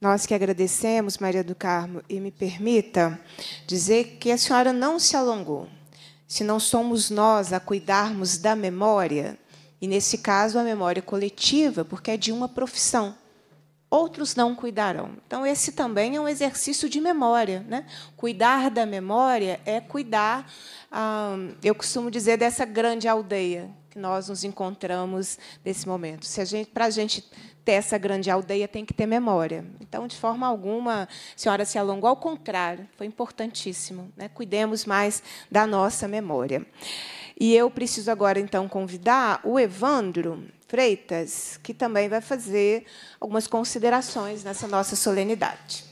Nós que agradecemos, Maria do Carmo, e me permita dizer que a senhora não se alongou. Se não somos nós a cuidarmos da memória, e nesse caso a memória coletiva, porque é de uma profissão, outros não cuidarão. Então, esse também é um exercício de memória. Né? Cuidar da memória é cuidar, ah, eu costumo dizer, dessa grande aldeia que nós nos encontramos nesse momento. Se a gente, para a gente essa grande aldeia tem que ter memória. Então, de forma alguma, a senhora se alongou, ao contrário, foi importantíssimo. Né? Cuidemos mais da nossa memória. E eu preciso agora, então, convidar o Evandro Freitas, que também vai fazer algumas considerações nessa nossa solenidade.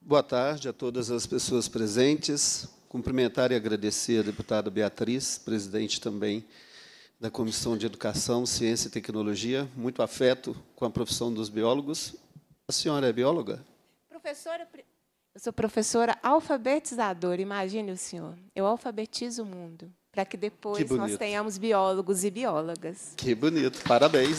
Boa tarde a todas as pessoas presentes cumprimentar e agradecer a deputada Beatriz, presidente também da Comissão de Educação, Ciência e Tecnologia. Muito afeto com a profissão dos biólogos. A senhora é bióloga? Professora, eu sou professora alfabetizadora, imagine o senhor. Eu alfabetizo o mundo, para que depois que nós tenhamos biólogos e biólogas. Que bonito, parabéns.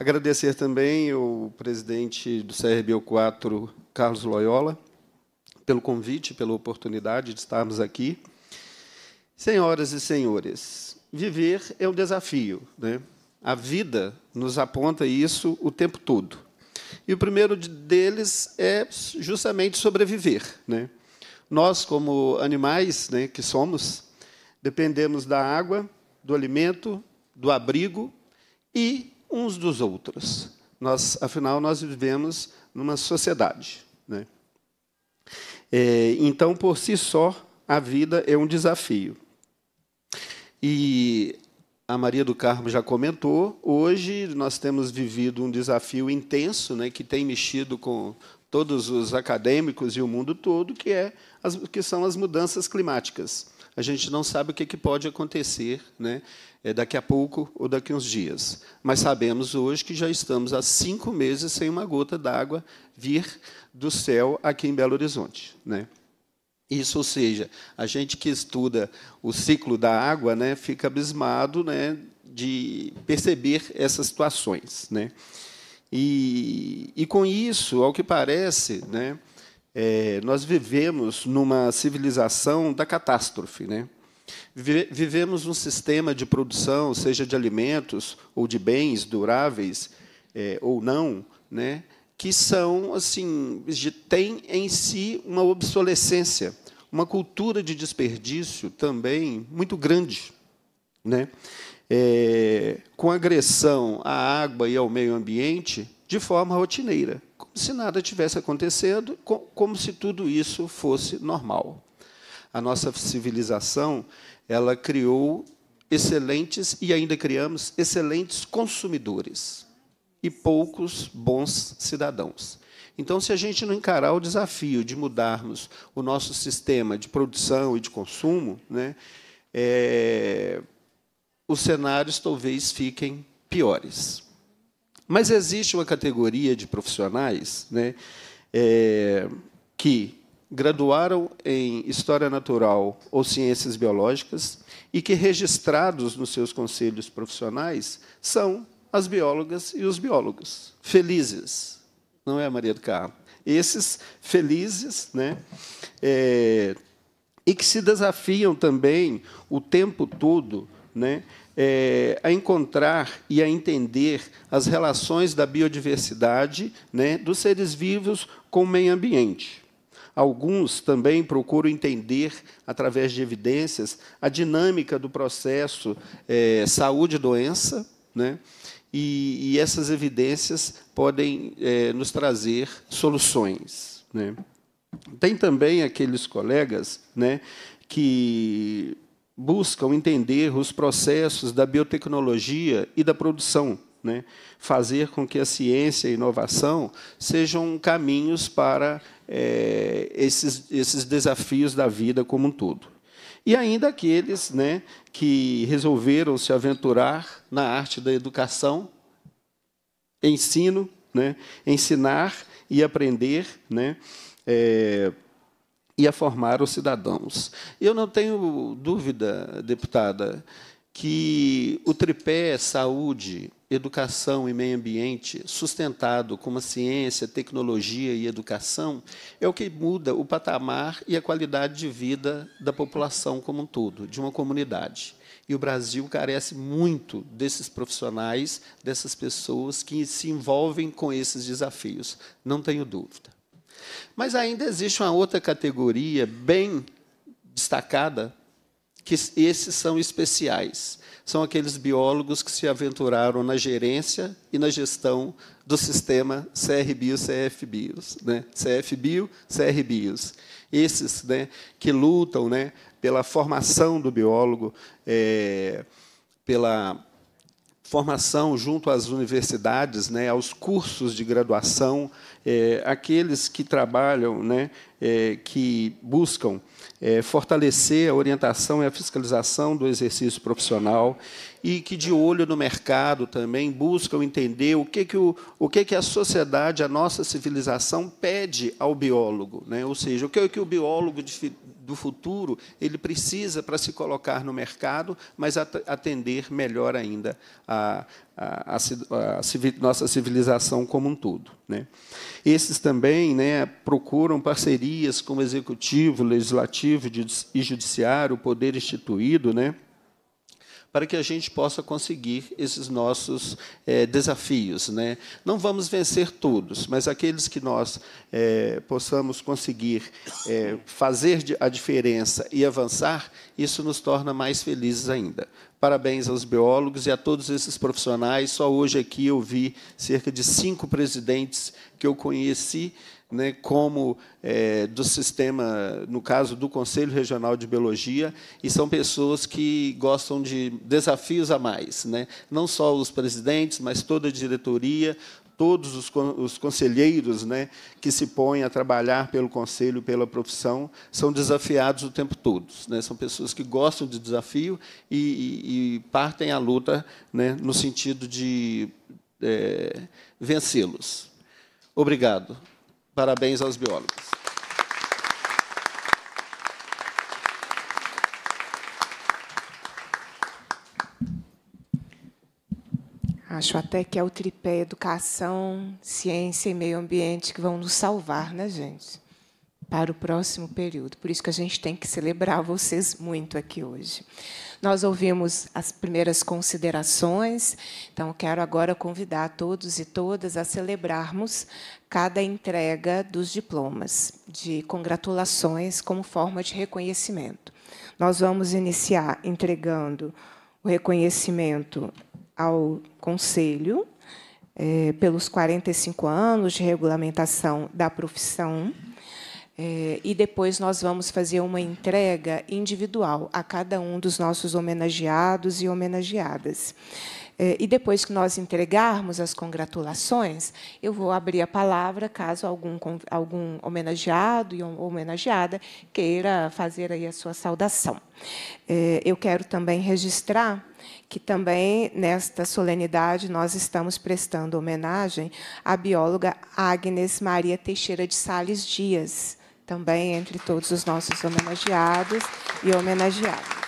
Agradecer também o presidente do crb 4 Carlos Loyola, pelo convite, pela oportunidade de estarmos aqui. Senhoras e senhores, viver é um desafio. Né? A vida nos aponta isso o tempo todo. E o primeiro deles é justamente sobreviver. Né? Nós, como animais né, que somos, dependemos da água, do alimento, do abrigo e uns dos outros. Nós, afinal, nós vivemos numa sociedade. Né? É, então, por si só, a vida é um desafio. E a Maria do Carmo já comentou, hoje nós temos vivido um desafio intenso, né, que tem mexido com todos os acadêmicos e o mundo todo, que, é as, que são as mudanças climáticas a gente não sabe o que, que pode acontecer né, é, daqui a pouco ou daqui a uns dias. Mas sabemos hoje que já estamos há cinco meses sem uma gota d'água vir do céu aqui em Belo Horizonte. Né? Isso, ou seja, a gente que estuda o ciclo da água né, fica abismado né, de perceber essas situações. Né? E, e com isso, ao que parece, né, é, nós vivemos numa civilização da catástrofe. Né? Vivemos um sistema de produção, seja de alimentos ou de bens duráveis é, ou não, né? que são assim tem em si uma obsolescência, uma cultura de desperdício também muito grande, né? É, com agressão à água e ao meio ambiente de forma rotineira como se nada tivesse acontecendo, como se tudo isso fosse normal. A nossa civilização, ela criou excelentes e ainda criamos excelentes consumidores e poucos bons cidadãos. Então, se a gente não encarar o desafio de mudarmos o nosso sistema de produção e de consumo, né, é, os cenários talvez fiquem piores. Mas existe uma categoria de profissionais né, é, que graduaram em História Natural ou Ciências Biológicas e que, registrados nos seus conselhos profissionais, são as biólogas e os biólogos. Felizes, não é, Maria do Carmo? Esses felizes, né? É, e que se desafiam também o tempo todo né, é, a encontrar e a entender as relações da biodiversidade né, dos seres vivos com o meio ambiente. Alguns também procuram entender, através de evidências, a dinâmica do processo é, saúde-doença, né? E, e, essas evidências podem é, nos trazer soluções. Né? Tem também aqueles colegas né, que buscam entender os processos da biotecnologia e da produção, né? fazer com que a ciência e a inovação sejam caminhos para é, esses, esses desafios da vida como um todo. E ainda aqueles né, que resolveram se aventurar na arte da educação, ensino, né, ensinar e aprender. Né, é, e a formar os cidadãos. Eu não tenho dúvida, deputada, que o tripé é saúde, educação e meio ambiente, sustentado com uma ciência, tecnologia e educação, é o que muda o patamar e a qualidade de vida da população como um todo, de uma comunidade. E o Brasil carece muito desses profissionais, dessas pessoas que se envolvem com esses desafios, não tenho dúvida. Mas ainda existe uma outra categoria bem destacada, que esses são especiais. São aqueles biólogos que se aventuraram na gerência e na gestão do sistema crbio CFBios, né? CFBio, CRBios. Esses, né, que lutam, né, pela formação do biólogo, é, pela formação junto às universidades, né, aos cursos de graduação é, aqueles que trabalham, né, é, que buscam é, fortalecer a orientação e a fiscalização do exercício profissional e que, de olho no mercado também, buscam entender o que, que, o, o que, que a sociedade, a nossa civilização, pede ao biólogo. Né? Ou seja, o que, é que o biólogo de, do futuro ele precisa para se colocar no mercado, mas atender melhor ainda a, a, a, a civil, nossa civilização como um todo. Né? Esses também né, procuram parcerias com o executivo, legislativo e judiciário, o poder instituído, né, para que a gente possa conseguir esses nossos é, desafios. Né? Não vamos vencer todos, mas aqueles que nós é, possamos conseguir é, fazer a diferença e avançar, isso nos torna mais felizes ainda. Parabéns aos biólogos e a todos esses profissionais. Só hoje aqui eu vi cerca de cinco presidentes que eu conheci, né, como é, do sistema, no caso do Conselho Regional de Biologia, e são pessoas que gostam de desafios a mais. Né? Não só os presidentes, mas toda a diretoria, todos os, os conselheiros né, que se põem a trabalhar pelo conselho, pela profissão, são desafiados o tempo todo. Né? São pessoas que gostam de desafio e, e, e partem à luta né, no sentido de é, vencê-los. Obrigado. Parabéns aos biólogos. Acho até que é o tripé educação, ciência e meio ambiente que vão nos salvar, né, gente? Para o próximo período. Por isso que a gente tem que celebrar vocês muito aqui hoje. Nós ouvimos as primeiras considerações, então quero agora convidar todos e todas a celebrarmos cada entrega dos diplomas, de congratulações como forma de reconhecimento. Nós vamos iniciar entregando o reconhecimento ao Conselho é, pelos 45 anos de regulamentação da profissão. É, e depois nós vamos fazer uma entrega individual a cada um dos nossos homenageados e homenageadas. É, e depois que nós entregarmos as congratulações, eu vou abrir a palavra caso algum, algum homenageado e homenageada queira fazer aí a sua saudação. É, eu quero também registrar que também nesta solenidade nós estamos prestando homenagem à bióloga Agnes Maria Teixeira de Sales Dias, também entre todos os nossos homenageados e homenageadas.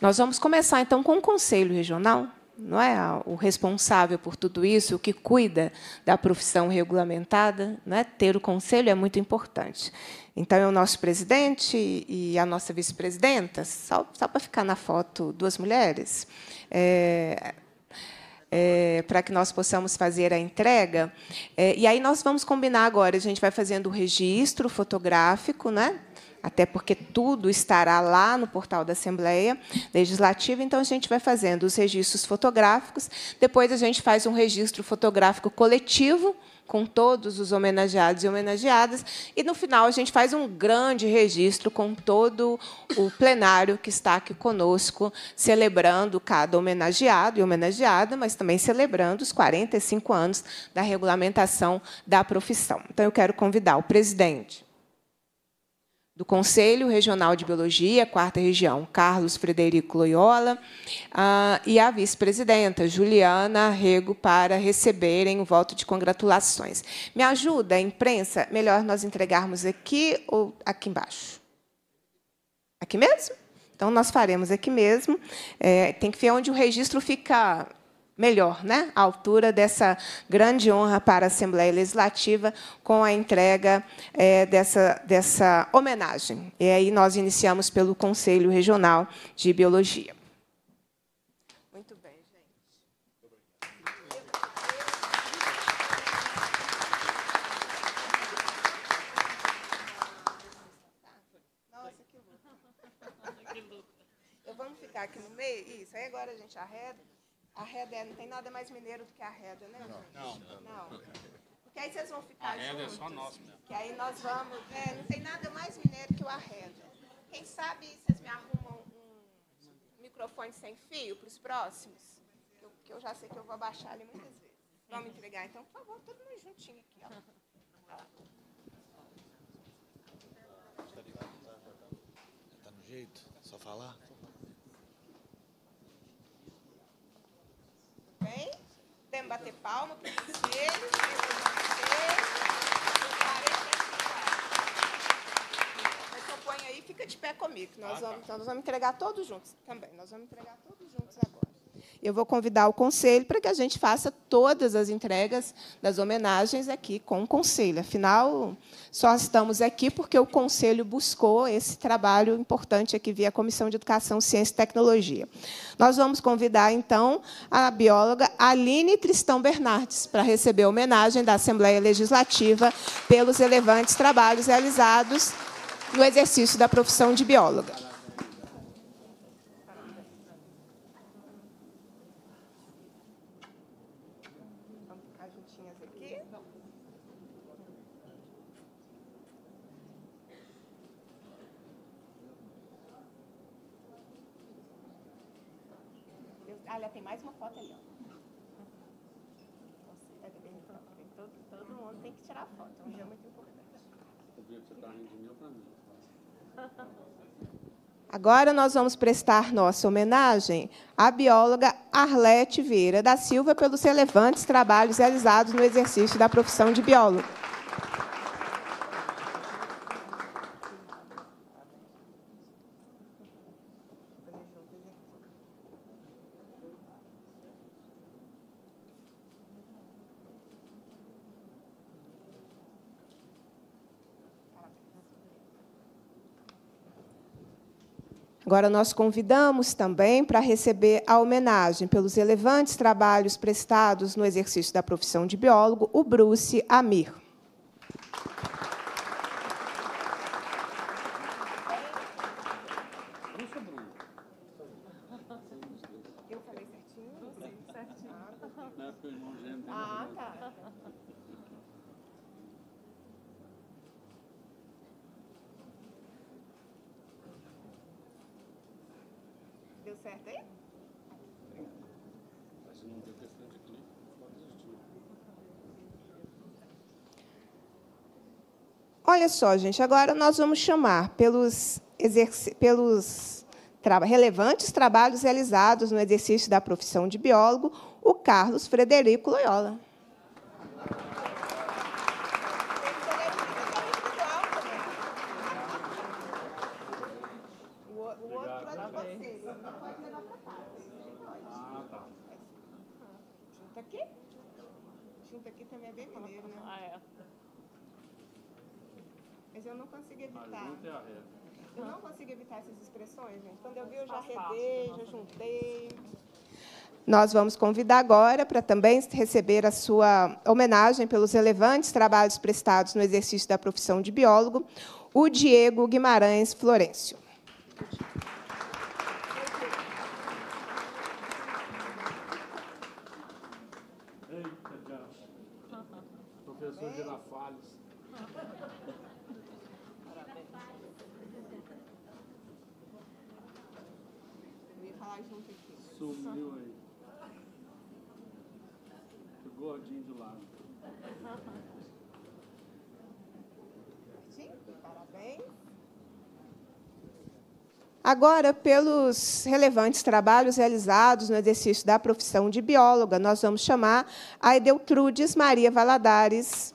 Nós vamos começar então com o Conselho Regional não é o responsável por tudo isso, o que cuida da profissão regulamentada, não é? ter o conselho é muito importante. Então, é o nosso presidente e a nossa vice-presidenta, só, só para ficar na foto, duas mulheres, é, é, para que nós possamos fazer a entrega. É, e aí nós vamos combinar agora, a gente vai fazendo o registro fotográfico, né? até porque tudo estará lá no portal da Assembleia Legislativa. Então, a gente vai fazendo os registros fotográficos, depois a gente faz um registro fotográfico coletivo, com todos os homenageados e homenageadas, e no final a gente faz um grande registro com todo o plenário que está aqui conosco, celebrando cada homenageado e homenageada, mas também celebrando os 45 anos da regulamentação da profissão. Então eu quero convidar o presidente do Conselho Regional de Biologia, quarta região, Carlos Frederico Loyola, uh, e a vice-presidenta, Juliana Rego, para receberem o voto de congratulações. Me ajuda, imprensa, melhor nós entregarmos aqui ou aqui embaixo? Aqui mesmo? Então, nós faremos aqui mesmo. É, tem que ver onde o registro fica melhor, né? A altura dessa grande honra para a Assembleia Legislativa com a entrega é, dessa, dessa homenagem. E aí nós iniciamos pelo Conselho Regional de Biologia. Muito bem, gente. Nossa, que louco. Eu vamos ficar aqui no meio? Isso, aí agora a gente arreda a é, não tem nada mais mineiro do que a arreda, né? Não. Não. não. Porque aí vocês vão ficar arreda juntos. é só nossa mesmo. Que aí nós vamos... É, não tem nada mais mineiro que o arreda. Quem sabe vocês me arrumam um microfone sem fio para os próximos? Que eu, que eu, já sei que eu vou abaixar ali muitas vezes. Vamos entregar, então, por favor, todo mundo juntinho aqui, ó. Tá, tá no jeito? Só falar? bem? Podemos bater palma para o conselho. Põe aí, fica de pé comigo, nós, ah, tá. vamos, então nós vamos entregar todos juntos também. Nós vamos entregar todos juntos agora eu vou convidar o conselho para que a gente faça todas as entregas das homenagens aqui com o conselho. Afinal, só estamos aqui porque o conselho buscou esse trabalho importante aqui via Comissão de Educação, Ciência e Tecnologia. Nós vamos convidar, então, a bióloga Aline Tristão Bernardes para receber a homenagem da Assembleia Legislativa pelos relevantes trabalhos realizados no exercício da profissão de bióloga. Agora nós vamos prestar nossa homenagem à bióloga Arlete Vieira da Silva pelos relevantes trabalhos realizados no exercício da profissão de biólogo. Agora, nós convidamos também para receber a homenagem pelos relevantes trabalhos prestados no exercício da profissão de biólogo, o Bruce Amir. olha só, gente, agora nós vamos chamar pelos, pelos tra relevantes trabalhos realizados no exercício da profissão de biólogo o Carlos Frederico Loyola. Nós vamos convidar agora para também receber a sua homenagem pelos relevantes trabalhos prestados no exercício da profissão de biólogo, o Diego Guimarães Florencio. Agora, pelos relevantes trabalhos realizados no exercício da profissão de bióloga, nós vamos chamar a Edeltrudes Maria Valadares.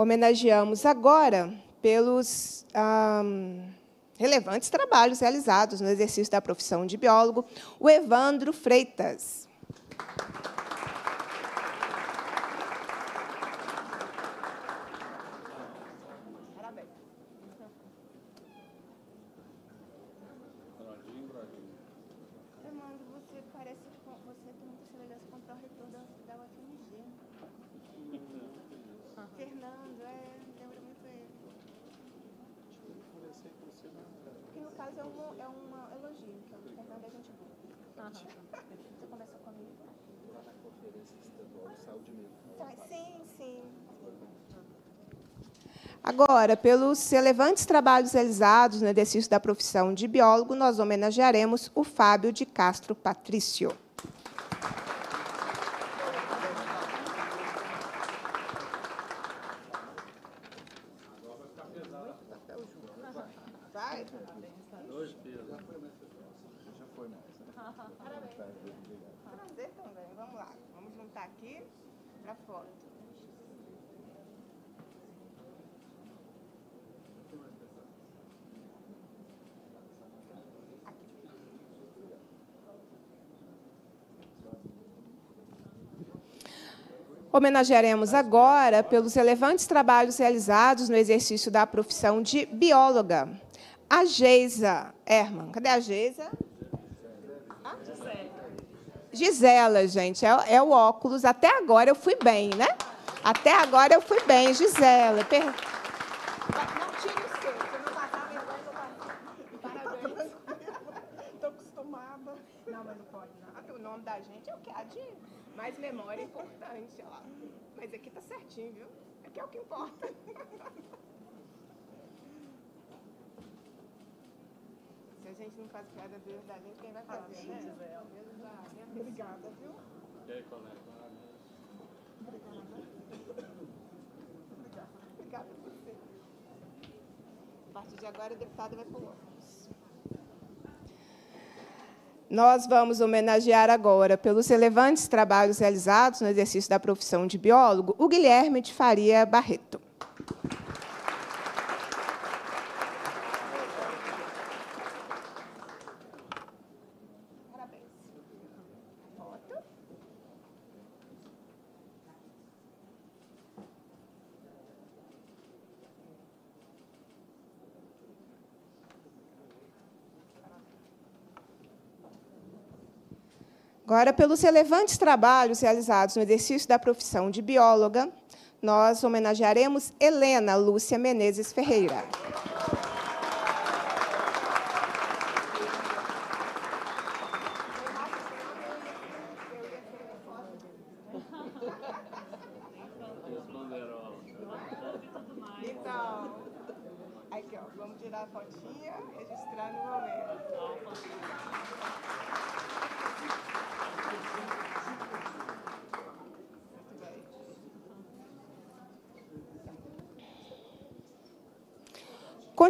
homenageamos agora pelos relevantes trabalhos realizados no exercício da profissão de biólogo, o Evandro Freitas. Agora, pelos relevantes trabalhos realizados no exercício da profissão de biólogo, nós homenagearemos o Fábio de Castro Patrício. Homenagearemos agora pelos relevantes trabalhos realizados no exercício da profissão de bióloga. A Geisa Herman. Cadê a Geisa? Ah, Gisela, gente, é, é, o óculos. Até agora eu fui bem, né? Até agora eu fui bem, Gisela. Per... A partir de agora, vai nós vamos homenagear agora, pelos relevantes trabalhos realizados no exercício da profissão de biólogo, o Guilherme de Faria Barreto. Agora, pelos relevantes trabalhos realizados no exercício da profissão de bióloga, nós homenagearemos Helena Lúcia Menezes Ferreira.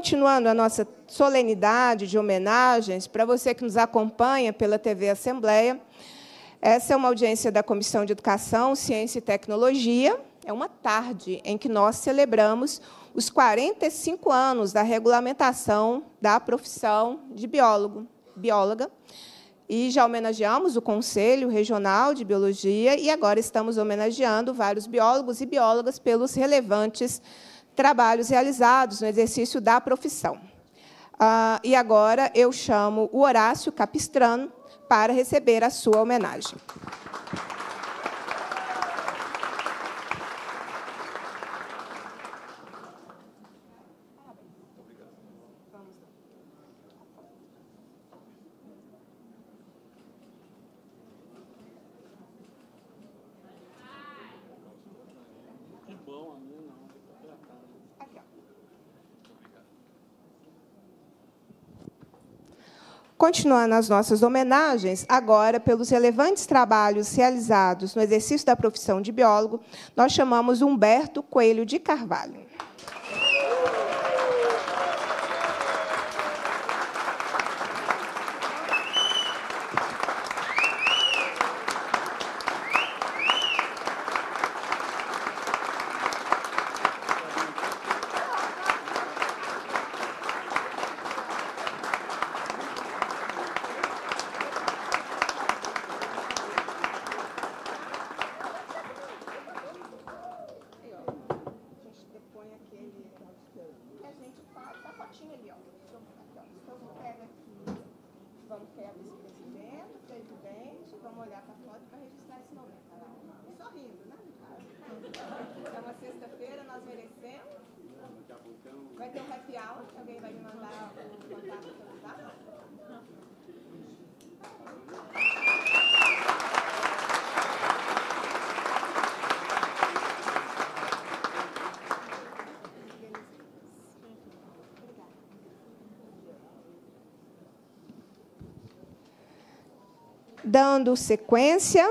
continuando a nossa solenidade de homenagens, para você que nos acompanha pela TV Assembleia, essa é uma audiência da Comissão de Educação, Ciência e Tecnologia. É uma tarde em que nós celebramos os 45 anos da regulamentação da profissão de biólogo, bióloga. E já homenageamos o Conselho Regional de Biologia e agora estamos homenageando vários biólogos e biólogas pelos relevantes trabalhos realizados no exercício da profissão. Ah, e agora eu chamo o Horácio Capistrano para receber a sua homenagem. Continuando as nossas homenagens, agora, pelos relevantes trabalhos realizados no exercício da profissão de biólogo, nós chamamos Humberto Coelho de Carvalho. Dando sequência,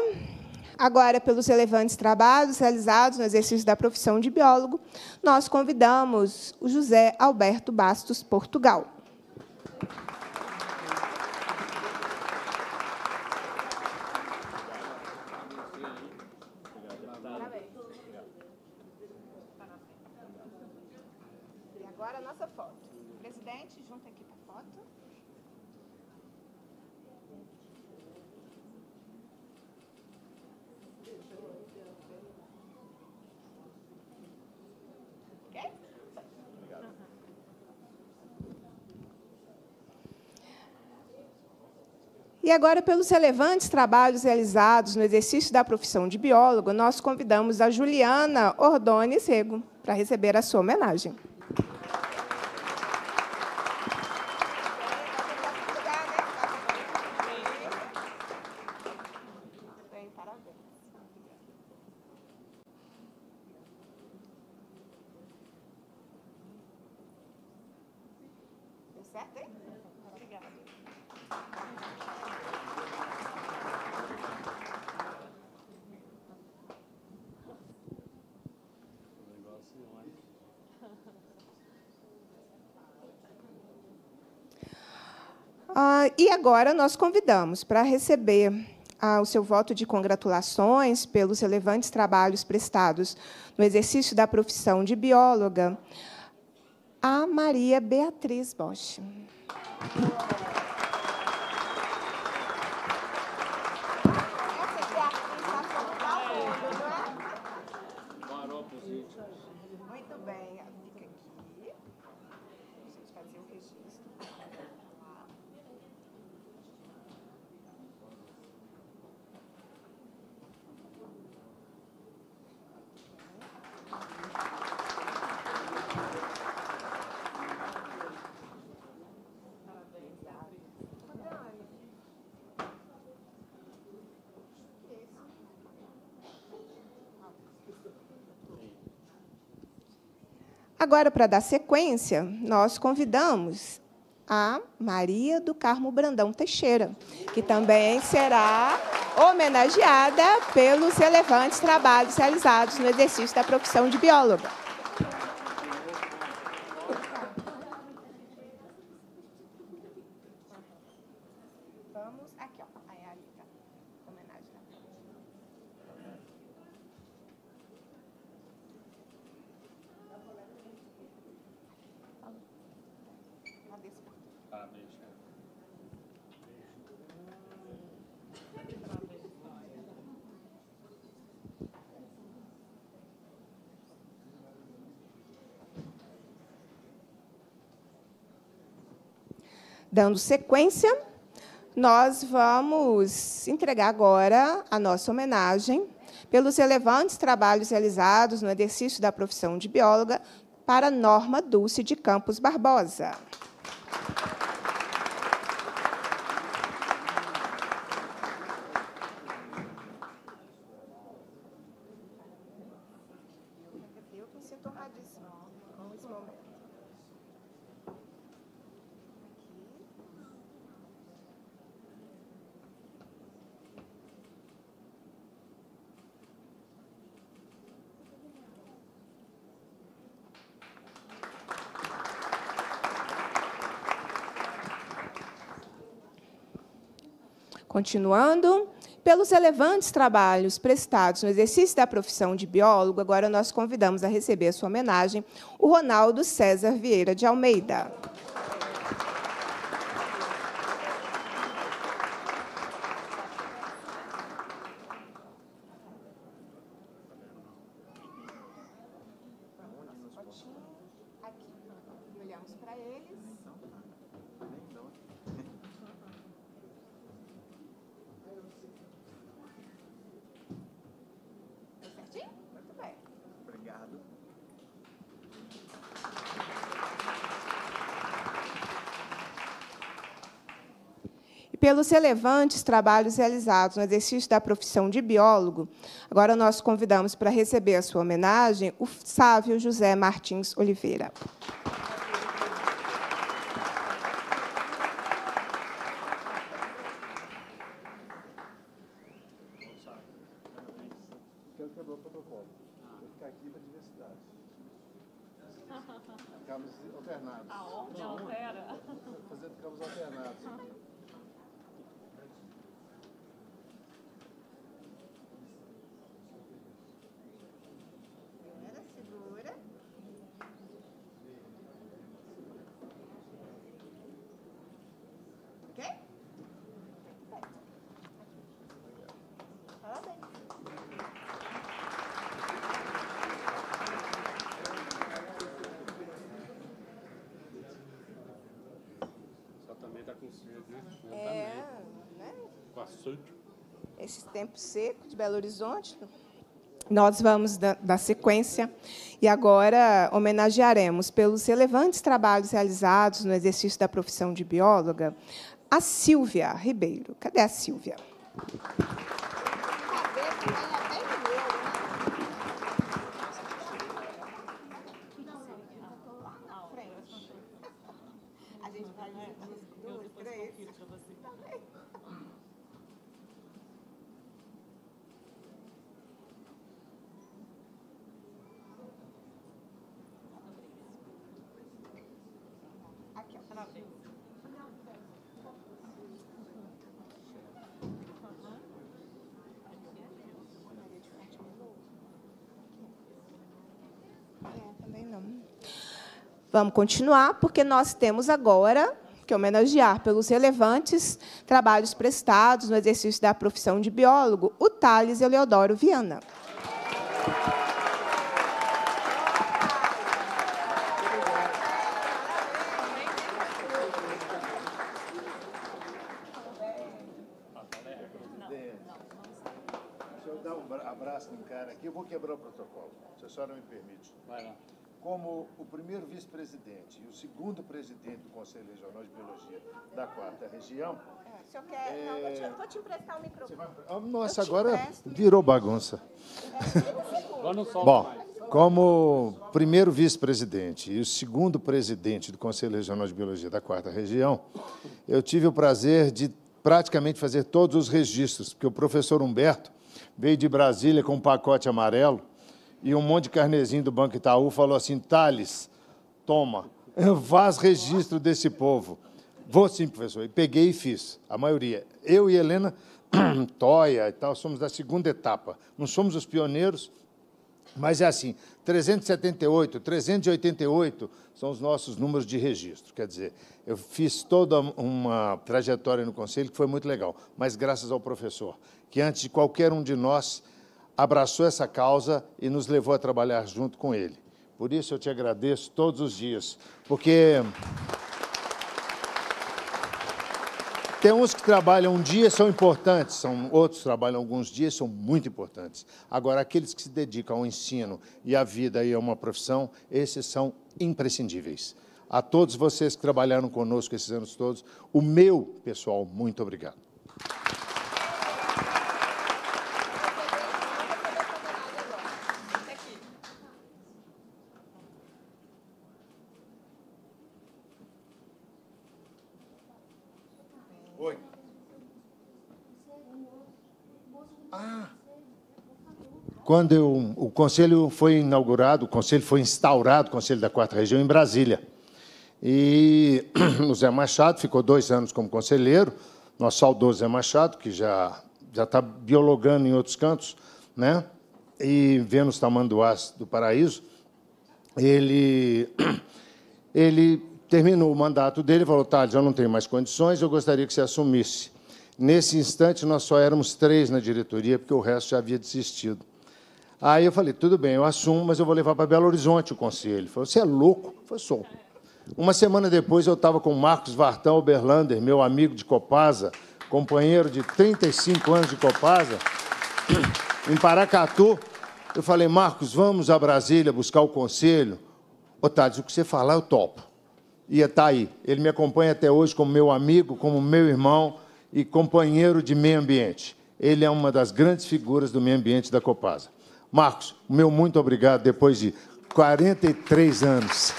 agora pelos relevantes trabalhos realizados no exercício da profissão de biólogo, nós convidamos o José Alberto Bastos Portugal. E agora, pelos relevantes trabalhos realizados no exercício da profissão de biólogo, nós convidamos a Juliana Ordones Rego para receber a sua homenagem. agora nós convidamos para receber ah, o seu voto de congratulações pelos relevantes trabalhos prestados no exercício da profissão de bióloga a Maria Beatriz Bosch. Agora, para dar sequência, nós convidamos a Maria do Carmo Brandão Teixeira, que também será homenageada pelos relevantes trabalhos realizados no exercício da profissão de bióloga. Dando sequência, nós vamos entregar agora a nossa homenagem pelos relevantes trabalhos realizados no exercício da profissão de bióloga para Norma Dulce de Campos Barbosa. Continuando, pelos relevantes trabalhos prestados no exercício da profissão de biólogo, agora nós convidamos a receber a sua homenagem o Ronaldo César Vieira de Almeida. pelos relevantes trabalhos realizados no exercício da profissão de biólogo, agora nós convidamos para receber a sua homenagem o sábio José Martins Oliveira. Seco, de Belo Horizonte. Nós vamos dar sequência e agora homenagearemos, pelos relevantes trabalhos realizados no exercício da profissão de bióloga, a Silvia Ribeiro. Cadê a Silvia? Vamos continuar, porque nós temos agora que homenagear pelos relevantes trabalhos prestados no exercício da profissão de biólogo o Thales Eleodoro Viana. Aplausos como o primeiro vice-presidente e o segundo presidente do Conselho Regional de Biologia da quarta região. É, se eu é... não, vou te, vou te emprestar o microfone. Vai... Ah, nossa, agora virou bagunça. Bom, como primeiro vice-presidente e o segundo presidente do Conselho Regional de Biologia da quarta região, eu tive o prazer de praticamente fazer todos os registros, porque o professor Humberto veio de Brasília com um pacote amarelo e um monte de carnezinho do Banco Itaú falou assim: Thales, toma, faz registro desse povo. Vou sim, professor. E peguei e fiz, a maioria. Eu e Helena Toia e tal, somos da segunda etapa. Não somos os pioneiros, mas é assim: 378, 388 são os nossos números de registro. Quer dizer, eu fiz toda uma trajetória no Conselho que foi muito legal, mas graças ao professor, que antes de qualquer um de nós abraçou essa causa e nos levou a trabalhar junto com ele. Por isso eu te agradeço todos os dias, porque tem uns que trabalham um dia são importantes, são outros trabalham alguns dias são muito importantes. Agora aqueles que se dedicam ao ensino e à vida e a uma profissão, esses são imprescindíveis. A todos vocês que trabalharam conosco esses anos todos, o meu pessoal muito obrigado. quando eu, o conselho foi inaugurado, o conselho foi instaurado, o conselho da quarta região em Brasília. E o Zé Machado ficou dois anos como conselheiro, nosso saudoso Zé Machado, que já já está biologando em outros cantos, né? E vendo os tamanduás do paraíso, ele ele terminou o mandato dele, falou: "Tá, eu não tenho mais condições, eu gostaria que você assumisse". Nesse instante, nós só éramos três na diretoria, porque o resto já havia desistido. Aí eu falei, tudo bem, eu assumo, mas eu vou levar para Belo Horizonte o conselho. Ele falou, você é louco? falei, sou. Uma semana depois eu estava com Marcos Vartão Oberlander, meu amigo de Copasa, companheiro de 35 anos de Copasa, em Paracatu. Eu falei, Marcos, vamos a Brasília buscar o conselho. Otávio, o que você falar eu topo. E está aí. Ele me acompanha até hoje como meu amigo, como meu irmão e companheiro de meio ambiente. Ele é uma das grandes figuras do meio ambiente da Copasa. Marcos, meu muito obrigado depois de 43 anos.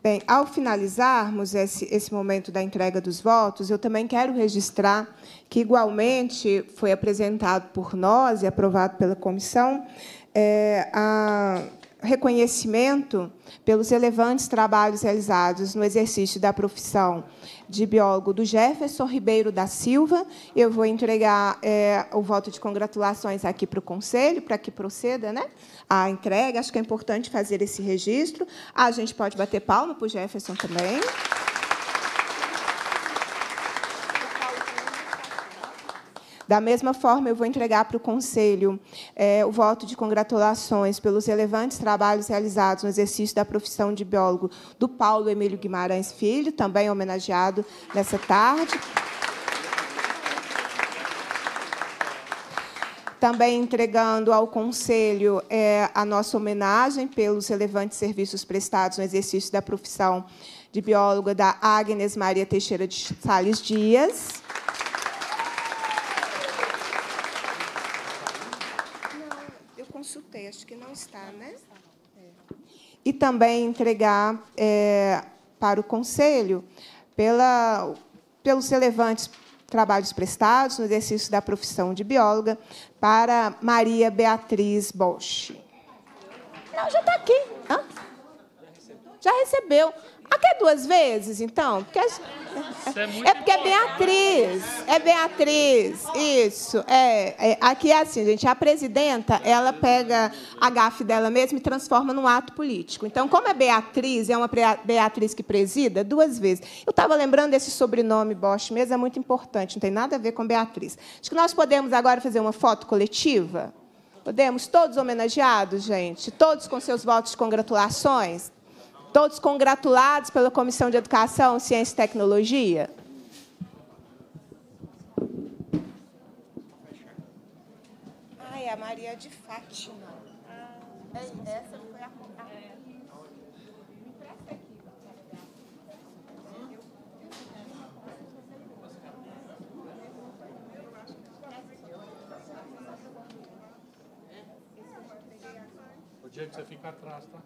Bem, ao finalizarmos esse, esse momento da entrega dos votos, eu também quero registrar que, igualmente, foi apresentado por nós e aprovado pela comissão é, a reconhecimento pelos relevantes trabalhos realizados no exercício da profissão de biólogo do Jefferson Ribeiro da Silva. Eu vou entregar é, o voto de congratulações aqui para o Conselho, para que proceda né, a entrega. Acho que é importante fazer esse registro. A gente pode bater palma para o Jefferson também. Da mesma forma, eu vou entregar para o Conselho é, o voto de congratulações pelos relevantes trabalhos realizados no exercício da profissão de biólogo do Paulo Emílio Guimarães Filho, também homenageado nessa tarde. também entregando ao Conselho é, a nossa homenagem pelos relevantes serviços prestados no exercício da profissão de bióloga da Agnes Maria Teixeira de Sales Dias. está, né? E também entregar é, para o Conselho, pela, pelos relevantes trabalhos prestados no exercício da profissão de bióloga, para Maria Beatriz Bosch. Não, já está aqui. Hã? Já recebeu. Até duas vezes, então? Porque as... É, é, porque é Beatriz. É Beatriz. Isso. É, é, aqui é assim, gente. A presidenta, ela pega a gafe dela mesma e transforma num ato político. Então, como é Beatriz, é uma Beatriz que presida, duas vezes. Eu estava lembrando esse sobrenome Bosch mesmo, é muito importante, não tem nada a ver com Beatriz. Acho que nós podemos agora fazer uma foto coletiva. Podemos? Todos homenageados, gente? Todos com seus votos de congratulações? todos congratulados pela Comissão de Educação, Ciência e Tecnologia. Ai, a Maria de Fátima. Ah, é essa foi a. Ah, é. é. O dia que você fica atrás, tá?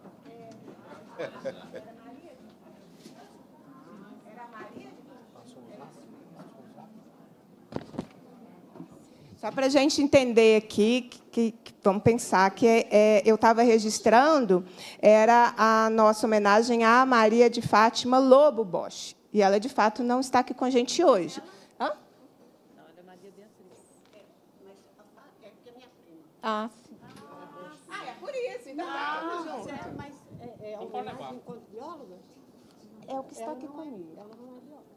Só para a gente entender aqui, que, que, vamos pensar que é, é eu estava registrando, era a nossa homenagem à Maria de Fátima Lobo Bosch. E ela, de fato, não está aqui com a gente hoje. Hã? Não, era é Maria Beatriz. É, mas é porque é minha prima. Ah, sim. Ah, é por isso. Então, não, não, não. É, mas é, é, é o que está aqui é- comigo. ela não é bióloga.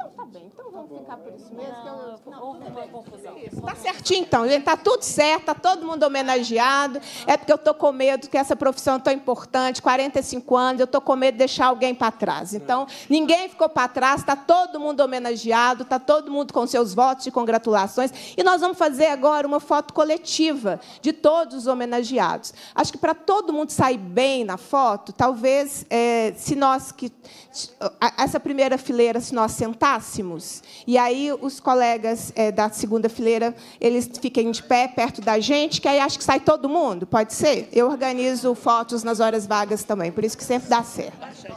Então tá bem, então vamos tá ficar por isso mesmo. Não, que eu, não, uma confusão. Está certinho então, gente, está tudo certo, está todo mundo homenageado. É porque eu estou com medo que essa profissão é tão importante, 45 anos, eu estou com medo de deixar alguém para trás. Então, é. ninguém ficou para trás, está todo mundo homenageado, está todo mundo com seus votos de congratulações. E nós vamos fazer agora uma foto coletiva de todos os homenageados. Acho que para todo mundo sair bem na foto, talvez, é, se nós que. Essa primeira fileira, se nós sentarmos, e aí os colegas é, da segunda fileira, eles fiquem de pé perto da gente, que aí acho que sai todo mundo, pode ser? Eu organizo fotos nas horas vagas também, por isso que sempre dá certo.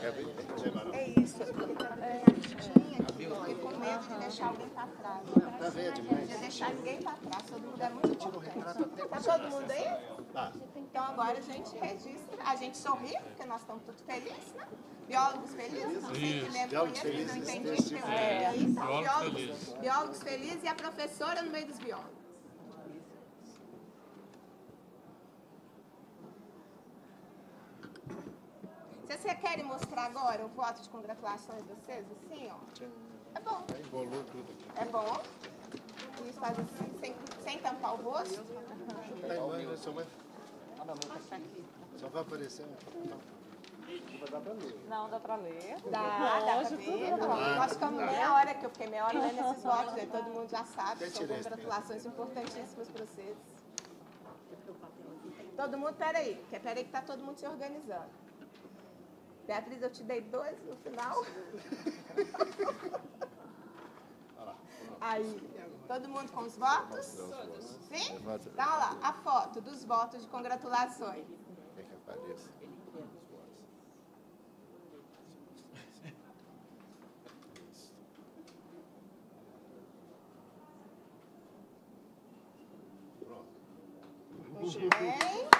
É isso. É, a gente tinha com medo de deixar alguém para trás. Tá vendo, assim, mas... De deixar ninguém para trás. Todo mundo é muito tipo, importante. Está todo mundo aí? Tá. Então agora a gente registra. A gente sorri, porque nós estamos todos felizes, né? Biólogos felizes, não sei se não entendi. Tipo é, é. Biólogos, biólogos felizes e a professora no meio dos biólogos. Se você quer mostrar agora o voto de congratulações de vocês, assim, ó. É bom. embolou tudo aqui. É bom. Isso faz assim, sem, sem tampar o rosto. Tá embora, sua mãe. Ah, não, não né? tá aqui. vai aparecer. Tá? Não, dá pra ler. Dá, não, dá pra ler. Eu acho que é meia hora que eu fiquei meia hora lendo esses votos, né? Todo mundo já sabe. São congratulações importantíssimas para vocês. Todo mundo, peraí. É, peraí que tá todo mundo se organizando. Beatriz, eu te dei dois no final. Aí, todo mundo com os votos? Sim? Dá então, lá, a foto dos votos de congratulações. Quer que Muito bem.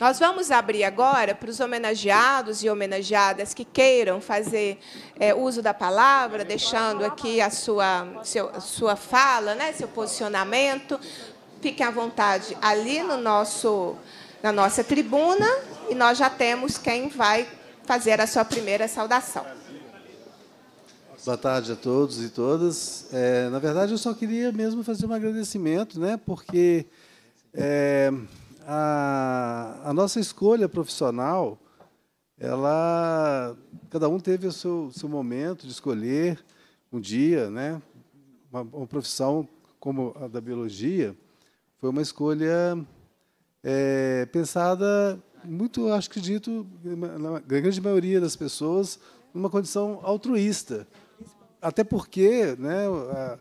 Nós vamos abrir agora para os homenageados e homenageadas que queiram fazer é, uso da palavra, deixando aqui a sua, seu, sua fala, né, seu posicionamento. Fiquem à vontade ali no nosso, na nossa tribuna e nós já temos quem vai fazer a sua primeira saudação. Boa tarde a todos e todas. É, na verdade, eu só queria mesmo fazer um agradecimento, né, porque é, a, a nossa escolha profissional, ela, cada um teve o seu, seu momento de escolher um dia, né? Uma, uma profissão como a da biologia foi uma escolha é, pensada muito, acho que dito, na grande maioria das pessoas, numa condição altruísta. Até porque né, a,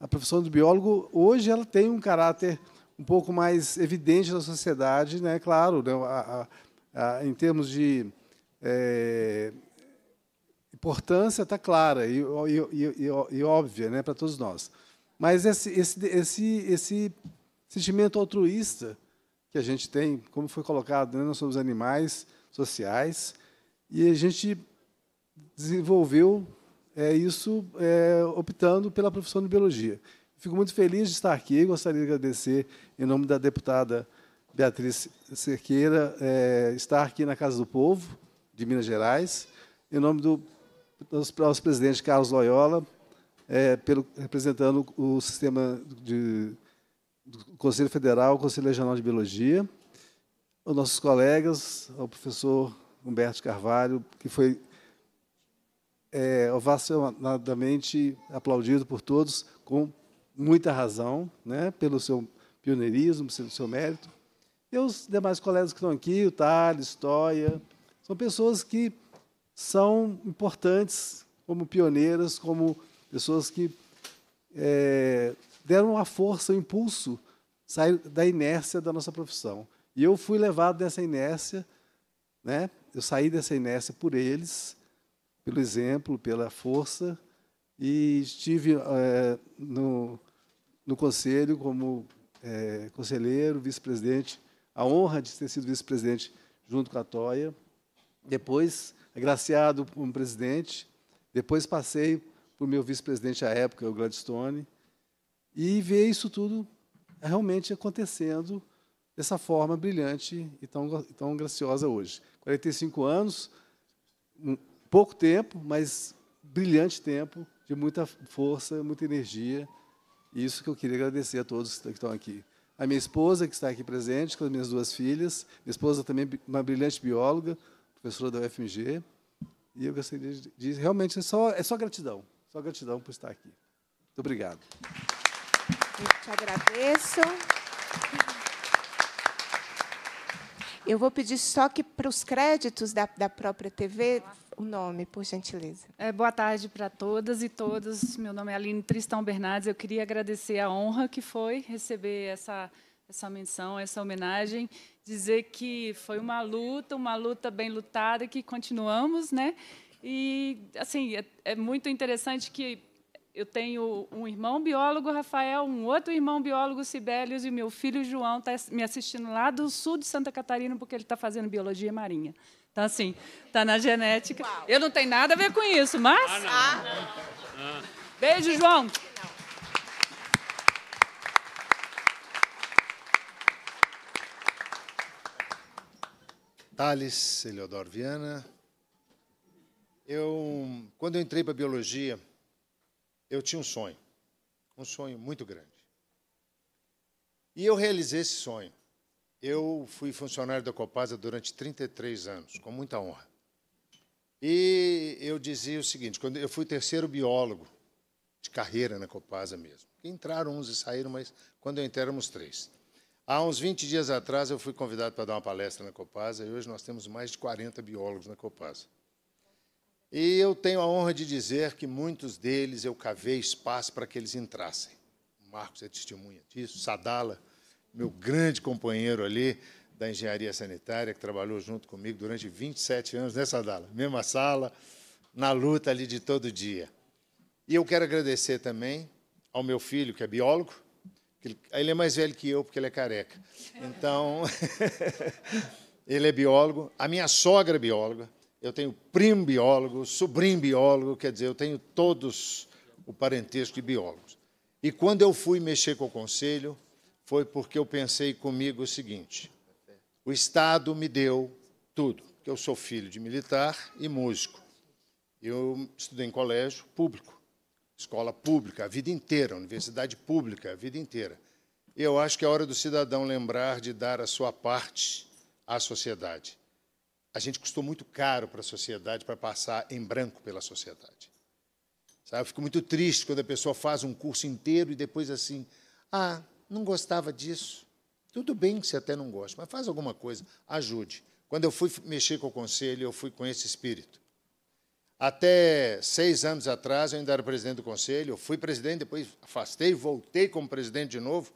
a profissão do biólogo, hoje, ela tem um caráter um pouco mais evidente na sociedade, né? Claro, né? A, a, a, em termos de é, importância está clara e, e, e, e, óbvia, né, para todos nós. Mas esse, esse, esse, esse sentimento altruísta que a gente tem, como foi colocado, né? nós somos animais sociais e a gente desenvolveu é, isso é, optando pela profissão de biologia. Fico muito feliz de estar aqui. Gostaria de agradecer, em nome da deputada Beatriz Cerqueira, é, estar aqui na Casa do Povo, de Minas Gerais, em nome do nosso presidente Carlos Loyola, é, pelo, representando o sistema de, do Conselho Federal, Conselho Regional de Biologia, aos nossos colegas, ao professor Humberto Carvalho, que foi é, ovacionadamente aplaudido por todos com muita razão, né, pelo seu pioneirismo, pelo seu mérito. E os demais colegas que estão aqui, o Thales, Toia, são pessoas que são importantes como pioneiras, como pessoas que é, deram a força, o impulso, sair da inércia da nossa profissão. E eu fui levado dessa inércia, né? eu saí dessa inércia por eles, pelo exemplo, pela força, e estive é, no, no Conselho como é, conselheiro, vice-presidente, a honra de ter sido vice-presidente junto com a Toia. Depois, agraciado como presidente. Depois passei para o meu vice-presidente à época, o Gladstone, e ver isso tudo realmente acontecendo dessa forma brilhante e tão, tão graciosa hoje. 45 anos, um pouco tempo, mas brilhante tempo, de muita força, muita energia. E isso que eu queria agradecer a todos que estão aqui. A minha esposa, que está aqui presente, com as minhas duas filhas. Minha esposa também é uma brilhante bióloga, professora da UFMG. E eu gostaria de dizer, realmente, é só, é só gratidão. Só gratidão por estar aqui. Muito obrigado. Eu te agradeço. Eu vou pedir só que para os créditos da, da própria TV, o nome, por gentileza. É, boa tarde para todas e todos. Meu nome é Aline Tristão Bernardes. Eu queria agradecer a honra que foi receber essa, essa menção, essa homenagem. Dizer que foi uma luta, uma luta bem lutada, que continuamos, né? E, assim, é, é muito interessante que eu tenho um irmão biólogo, Rafael, um outro irmão biólogo, Sibelius, e meu filho João está me assistindo lá do sul de Santa Catarina, porque ele está fazendo biologia marinha. Então, assim, está na genética. Uau. Eu não tenho nada a ver com isso, mas. Ah, não. Ah. ah. Beijo, João. Thales Eleodoro Viana. Eu, quando eu entrei para biologia, eu tinha um sonho, um sonho muito grande. E eu realizei esse sonho. Eu fui funcionário da Copasa durante 33 anos, com muita honra. E eu dizia o seguinte, quando eu fui terceiro biólogo de carreira na Copasa mesmo. Entraram uns e saíram, mas quando eu entrei éramos três. Há uns 20 dias atrás eu fui convidado para dar uma palestra na Copasa e hoje nós temos mais de 40 biólogos na Copasa. E eu tenho a honra de dizer que muitos deles eu cavei espaço para que eles entrassem. O Marcos é testemunha disso, Sadala, meu grande companheiro ali da engenharia sanitária, que trabalhou junto comigo durante 27 anos, né, Sadala? Mesma sala, na luta ali de todo dia. E eu quero agradecer também ao meu filho, que é biólogo, ele é mais velho que eu, porque ele é careca. Então, ele é biólogo. A minha sogra é bióloga eu tenho primo biólogo, sobrinho biólogo, quer dizer, eu tenho todos o parentesco de biólogos. E quando eu fui mexer com o conselho, foi porque eu pensei comigo o seguinte: o Estado me deu tudo, que eu sou filho de militar e músico. Eu estudei em colégio público, escola pública, a vida inteira, universidade pública, a vida inteira. Eu acho que é hora do cidadão lembrar de dar a sua parte à sociedade a gente custou muito caro para a sociedade para passar em branco pela sociedade. Sabe? Eu fico muito triste quando a pessoa faz um curso inteiro e depois assim, ah, não gostava disso. Tudo bem que você até não gosta, mas faz alguma coisa, ajude. Quando eu fui mexer com o conselho, eu fui com esse espírito. Até seis anos atrás, eu ainda era presidente do conselho, eu fui presidente, depois afastei, voltei como presidente de novo,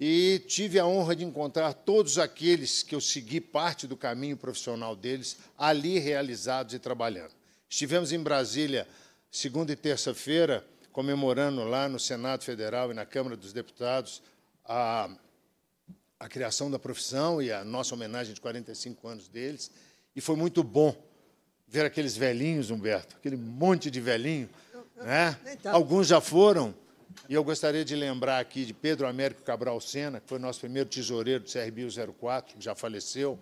e tive a honra de encontrar todos aqueles que eu segui parte do caminho profissional deles ali realizados e trabalhando. Estivemos em Brasília segunda e terça-feira, comemorando lá no Senado Federal e na Câmara dos Deputados a, a criação da profissão e a nossa homenagem de 45 anos deles. E foi muito bom ver aqueles velhinhos, Humberto, aquele monte de velhinho. né? Alguns já foram, e eu gostaria de lembrar aqui de Pedro Américo Cabral Sena, que foi nosso primeiro tesoureiro do CRBio 04, que já faleceu,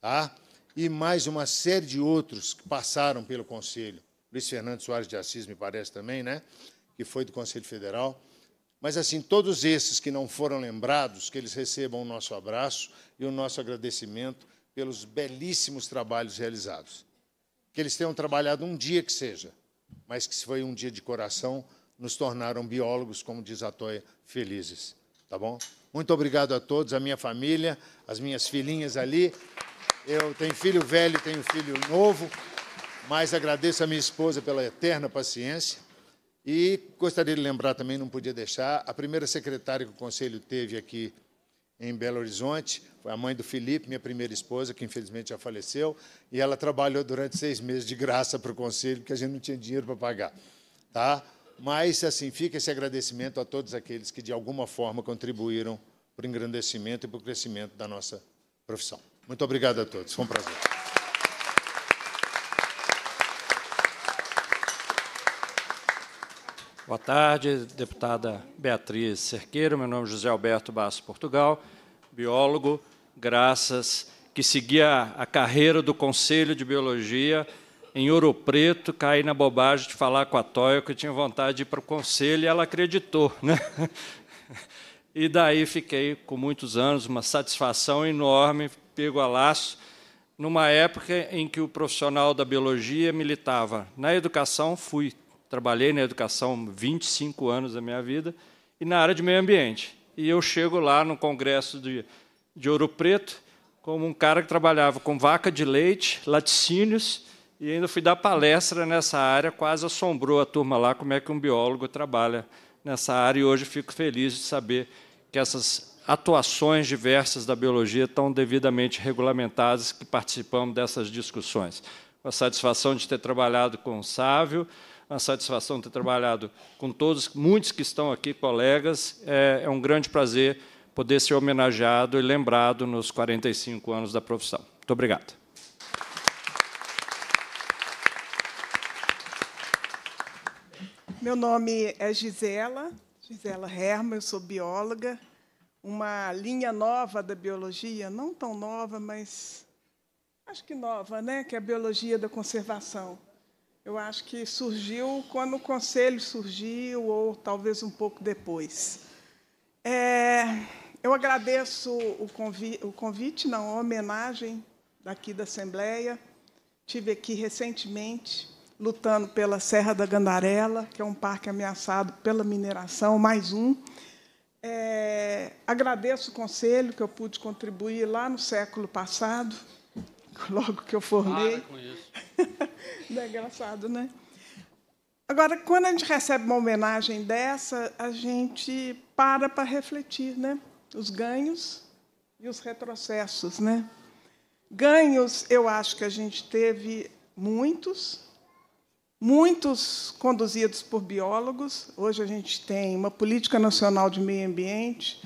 tá? e mais uma série de outros que passaram pelo Conselho. Luiz Fernando Soares de Assis, me parece também, né? que foi do Conselho Federal. Mas, assim, todos esses que não foram lembrados, que eles recebam o nosso abraço e o nosso agradecimento pelos belíssimos trabalhos realizados. Que eles tenham trabalhado um dia que seja, mas que foi um dia de coração nos tornaram biólogos, como diz a Toia, felizes. Tá bom? Muito obrigado a todos, a minha família, as minhas filhinhas ali. Eu tenho filho velho, tenho filho novo, mas agradeço a minha esposa pela eterna paciência. E gostaria de lembrar também, não podia deixar, a primeira secretária que o Conselho teve aqui em Belo Horizonte, foi a mãe do Felipe, minha primeira esposa, que infelizmente já faleceu, e ela trabalhou durante seis meses de graça para o Conselho, porque a gente não tinha dinheiro para pagar. Tá? Mas, assim, fica esse agradecimento a todos aqueles que, de alguma forma, contribuíram para o engrandecimento e para o crescimento da nossa profissão. Muito obrigado a todos. Foi um prazer. Boa tarde, deputada Beatriz Cerqueira. Meu nome é José Alberto Basso Portugal, biólogo, graças, que seguia a carreira do Conselho de Biologia em Ouro Preto, caí na bobagem de falar com a Toia, que eu tinha vontade de ir para o conselho, e ela acreditou. Né? E daí fiquei com muitos anos, uma satisfação enorme, pego a laço, numa época em que o profissional da biologia militava. Na educação, fui. Trabalhei na educação 25 anos da minha vida e na área de meio ambiente. E eu chego lá no congresso de, de Ouro Preto como um cara que trabalhava com vaca de leite, laticínios, e ainda fui dar palestra nessa área, quase assombrou a turma lá como é que um biólogo trabalha nessa área, e hoje fico feliz de saber que essas atuações diversas da biologia estão devidamente regulamentadas, que participamos dessas discussões. Com a satisfação de ter trabalhado com o Sávio, uma satisfação de ter trabalhado com todos, muitos que estão aqui, colegas. É, é, um grande prazer poder ser homenageado e lembrado nos 45 anos da profissão. Muito obrigado. Meu nome é Gisela, Gisela Herma, eu sou bióloga. Uma linha nova da biologia, não tão nova, mas acho que nova, né? que é a biologia da conservação. Eu acho que surgiu quando o conselho surgiu, ou talvez um pouco depois. É, eu agradeço o convite, o convite, não, a homenagem daqui da Assembleia. Tive aqui recentemente lutando pela Serra da Gandarela, que é um parque ameaçado pela mineração, mais um. É, agradeço o conselho que eu pude contribuir lá no século passado, logo que eu formei. Para com isso. é engraçado, né? Agora, quando a gente recebe uma homenagem dessa, a gente para para refletir, né? Os ganhos e os retrocessos, né? Ganhos, eu acho que a gente teve muitos, muitos conduzidos por biólogos. Hoje a gente tem uma política nacional de meio ambiente,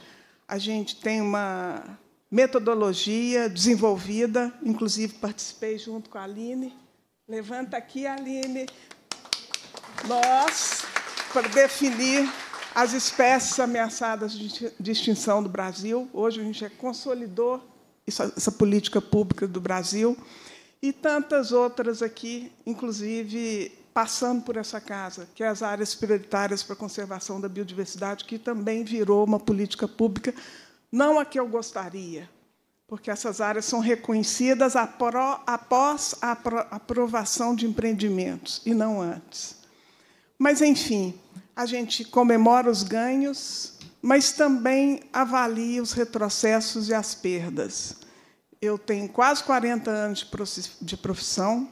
a gente tem uma metodologia desenvolvida, inclusive participei junto com a Aline. Levanta aqui, Aline. Nós, para definir as espécies ameaçadas de extinção do Brasil. Hoje a gente é consolidou essa, essa política pública do Brasil e tantas outras aqui, inclusive passando por essa casa, que é as áreas prioritárias para a conservação da biodiversidade, que também virou uma política pública, não a que eu gostaria, porque essas áreas são reconhecidas após a aprovação de empreendimentos, e não antes. Mas, enfim, a gente comemora os ganhos, mas também avalia os retrocessos e as perdas. Eu tenho quase 40 anos de profissão,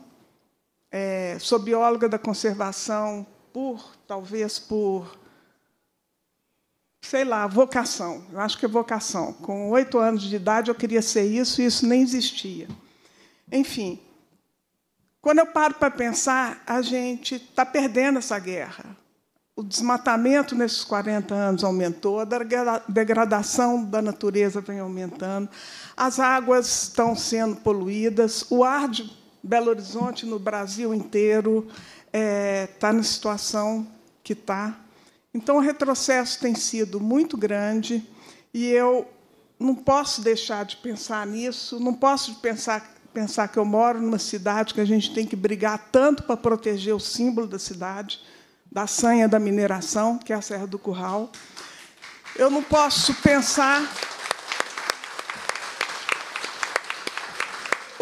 é, sou bióloga da conservação por, talvez por, sei lá, vocação. Eu acho que é vocação. Com oito anos de idade eu queria ser isso e isso nem existia. Enfim, quando eu paro para pensar, a gente está perdendo essa guerra. O desmatamento nesses 40 anos aumentou, a degradação da natureza vem aumentando, as águas estão sendo poluídas, o ar de Belo Horizonte, no Brasil inteiro, está é, tá na situação que está. Então, o retrocesso tem sido muito grande e eu não posso deixar de pensar nisso, não posso pensar, pensar que eu moro numa cidade que a gente tem que brigar tanto para proteger o símbolo da cidade, da sanha da mineração, que é a Serra do Curral. Eu não posso pensar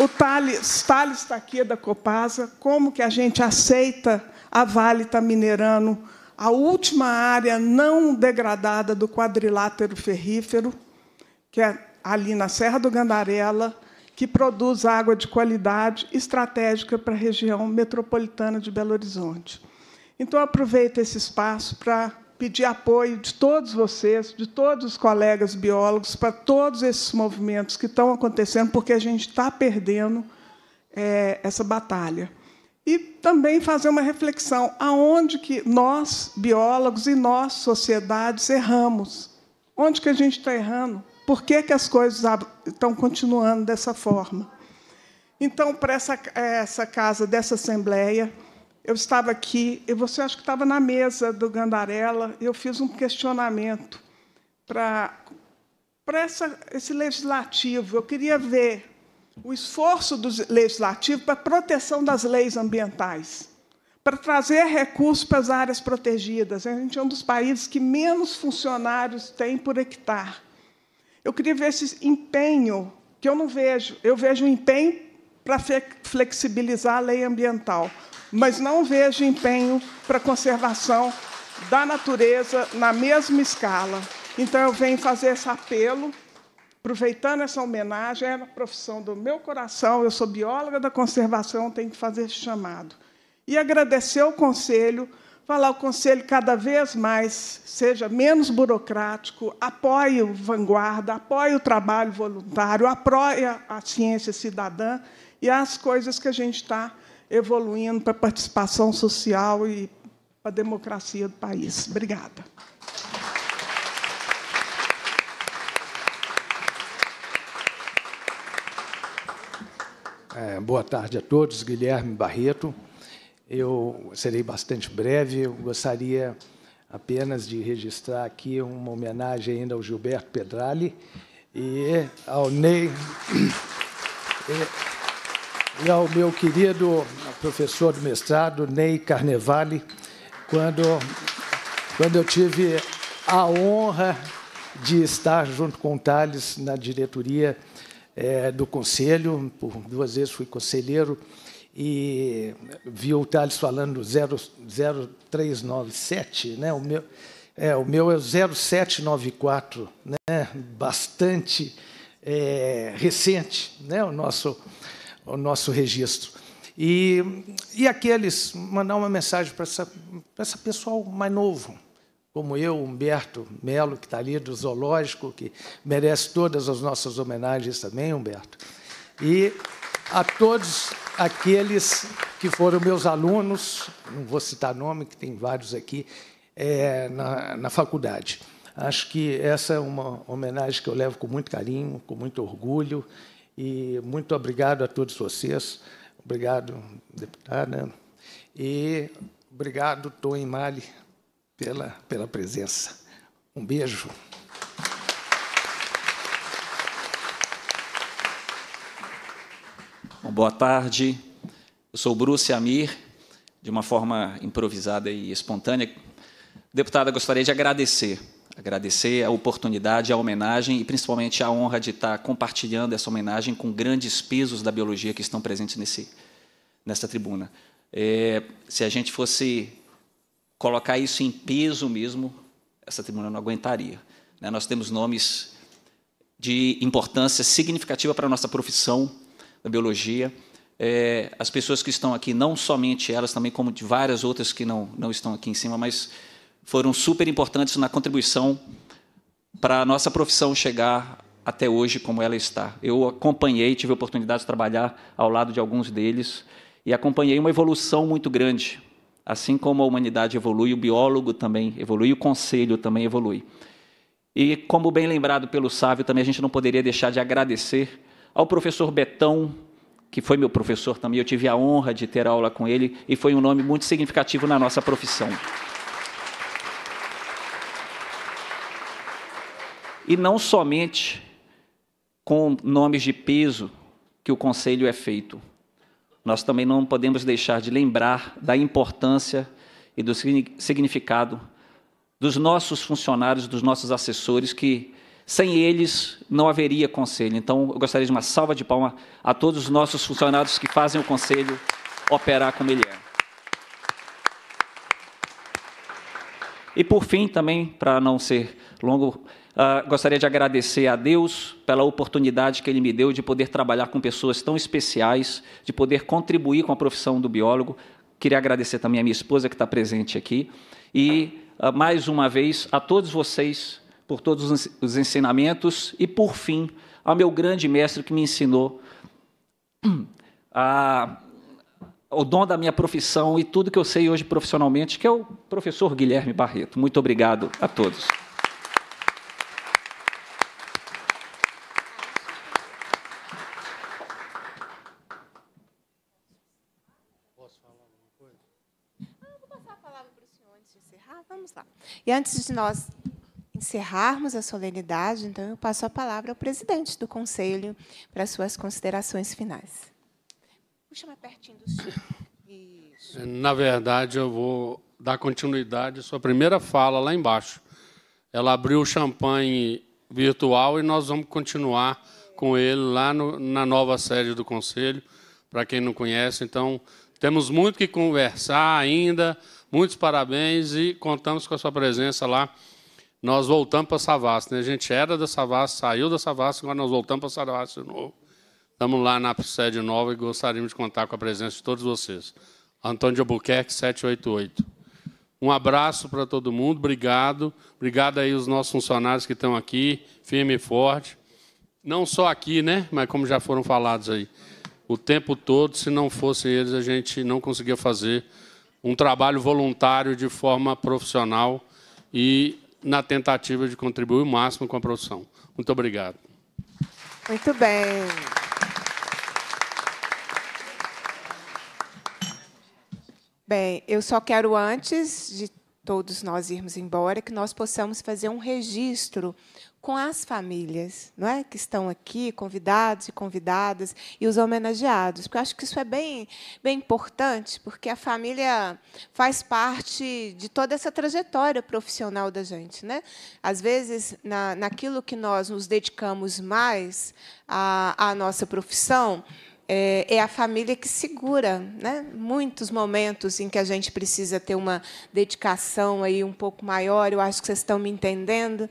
O Thales está aqui é da Copasa. Como que a gente aceita a Vale tá minerando a última área não degradada do quadrilátero ferrífero, que é ali na Serra do Gandarela, que produz água de qualidade estratégica para a região metropolitana de Belo Horizonte. Então, aproveito esse espaço para pedir apoio de todos vocês, de todos os colegas biólogos, para todos esses movimentos que estão acontecendo, porque a gente está perdendo é, essa batalha. E também fazer uma reflexão aonde que nós, biólogos, e nós, sociedades, erramos. Onde que a gente está errando? Por que, que as coisas estão continuando dessa forma? Então, para essa, essa casa dessa Assembleia, eu estava aqui, e você acho que estava na mesa do Gandarela, eu fiz um questionamento para para esse legislativo. Eu queria ver o esforço do legislativo para a proteção das leis ambientais, para trazer recursos para as áreas protegidas. A gente é um dos países que menos funcionários tem por hectare. Eu queria ver esse empenho, que eu não vejo. Eu vejo um empenho para flexibilizar a lei ambiental mas não vejo empenho para a conservação da natureza na mesma escala. Então, eu venho fazer esse apelo, aproveitando essa homenagem, é a profissão do meu coração, eu sou bióloga da conservação, tenho que fazer esse chamado. E agradecer ao Conselho, falar o Conselho cada vez mais seja menos burocrático, apoie o vanguarda, apoie o trabalho voluntário, apoie a ciência cidadã e as coisas que a gente está evoluindo para a participação social e para a democracia do país. Obrigada. É, boa tarde a todos. Guilherme Barreto. Eu serei bastante breve. Eu gostaria apenas de registrar aqui uma homenagem ainda ao Gilberto Pedrali e ao Ney. E e ao meu querido professor do mestrado, Ney Carnevale, quando, quando eu tive a honra de estar junto com o Tales na diretoria é, do Conselho, por duas vezes fui conselheiro, e vi o Tales falando 0397, né? o, meu, é, o meu é 0794, né? bastante é, recente, né? o nosso o nosso registro. E, e aqueles, mandar uma mensagem para essa, essa pessoal mais novo, como eu, Humberto Melo, que está ali do zoológico, que merece todas as nossas homenagens também, Humberto. E a todos aqueles que foram meus alunos, não vou citar nome, que tem vários aqui, é, na, na faculdade. Acho que essa é uma homenagem que eu levo com muito carinho, com muito orgulho, e muito obrigado a todos vocês. Obrigado, deputada. Né? E obrigado, Tom Mali, pela, pela presença. Um beijo. Bom, boa tarde. Eu sou Bruce Amir, de uma forma improvisada e espontânea. Deputada, gostaria de agradecer agradecer a oportunidade, a homenagem e principalmente a honra de estar compartilhando essa homenagem com grandes pesos da biologia que estão presentes nesse, nessa tribuna. É, se a gente fosse colocar isso em peso mesmo, essa tribuna não aguentaria. Né? Nós temos nomes de importância significativa para a nossa profissão da biologia. É, as pessoas que estão aqui, não somente elas, também como de várias outras que não, não estão aqui em cima, mas foram super importantes na contribuição para a nossa profissão chegar até hoje como ela está. Eu acompanhei, tive a oportunidade de trabalhar ao lado de alguns deles e acompanhei uma evolução muito grande. Assim como a humanidade evolui, o biólogo também evolui, o conselho também evolui. E como bem lembrado pelo Sávio, também a gente não poderia deixar de agradecer ao professor Betão, que foi meu professor também, eu tive a honra de ter aula com ele e foi um nome muito significativo na nossa profissão. e não somente com nomes de peso que o conselho é feito. Nós também não podemos deixar de lembrar da importância e do significado dos nossos funcionários, dos nossos assessores, que sem eles não haveria conselho. Então, eu gostaria de uma salva de palmas a todos os nossos funcionários que fazem o conselho operar como ele é. E por fim, também, para não ser Longo, uh, gostaria de agradecer a Deus pela oportunidade que Ele me deu de poder trabalhar com pessoas tão especiais, de poder contribuir com a profissão do biólogo. Queria agradecer também a minha esposa que está presente aqui e uh, mais uma vez a todos vocês por todos os ensinamentos e por fim ao meu grande mestre que me ensinou a o dom da minha profissão e tudo que eu sei hoje profissionalmente, que é o professor Guilherme Barreto. Muito obrigado a todos. lá. E antes de nós encerrarmos a solenidade, então eu passo a palavra ao presidente do conselho para suas considerações finais. Puxa mais pertinho do senhor. É, na verdade, eu vou dar continuidade à sua primeira fala lá embaixo. Ela abriu o champanhe virtual e nós vamos continuar com ele lá no, na nova sede do conselho. Para quem não conhece, então temos muito que conversar ainda Muitos parabéns e contamos com a sua presença lá. Nós voltamos para Savassi, né? A gente era da Savassi, saiu da Savassi, agora nós voltamos para Savassi de novo. Estamos lá na sede nova e gostaríamos de contar com a presença de todos vocês. Antônio de Albuquerque, 788. Um abraço para todo mundo, obrigado. Obrigado aí os nossos funcionários que estão aqui, firme e forte. Não só aqui, né? Mas como já foram falados aí. O tempo todo, se não fossem eles, a gente não conseguia fazer um trabalho voluntário de forma profissional e na tentativa de contribuir o máximo com a produção. Muito obrigado. Muito bem. Bem, eu só quero, antes de todos nós irmos embora, que nós possamos fazer um registro com as famílias, não é, que estão aqui, convidados e convidadas e os homenageados, porque eu acho que isso é bem, bem importante, porque a família faz parte de toda essa trajetória profissional da gente, né? Às vezes na, naquilo que nós nos dedicamos mais à, à nossa profissão, é, é, a família que segura né? muitos momentos em que a gente precisa ter uma dedicação aí um pouco maior. Eu acho que vocês estão me entendendo.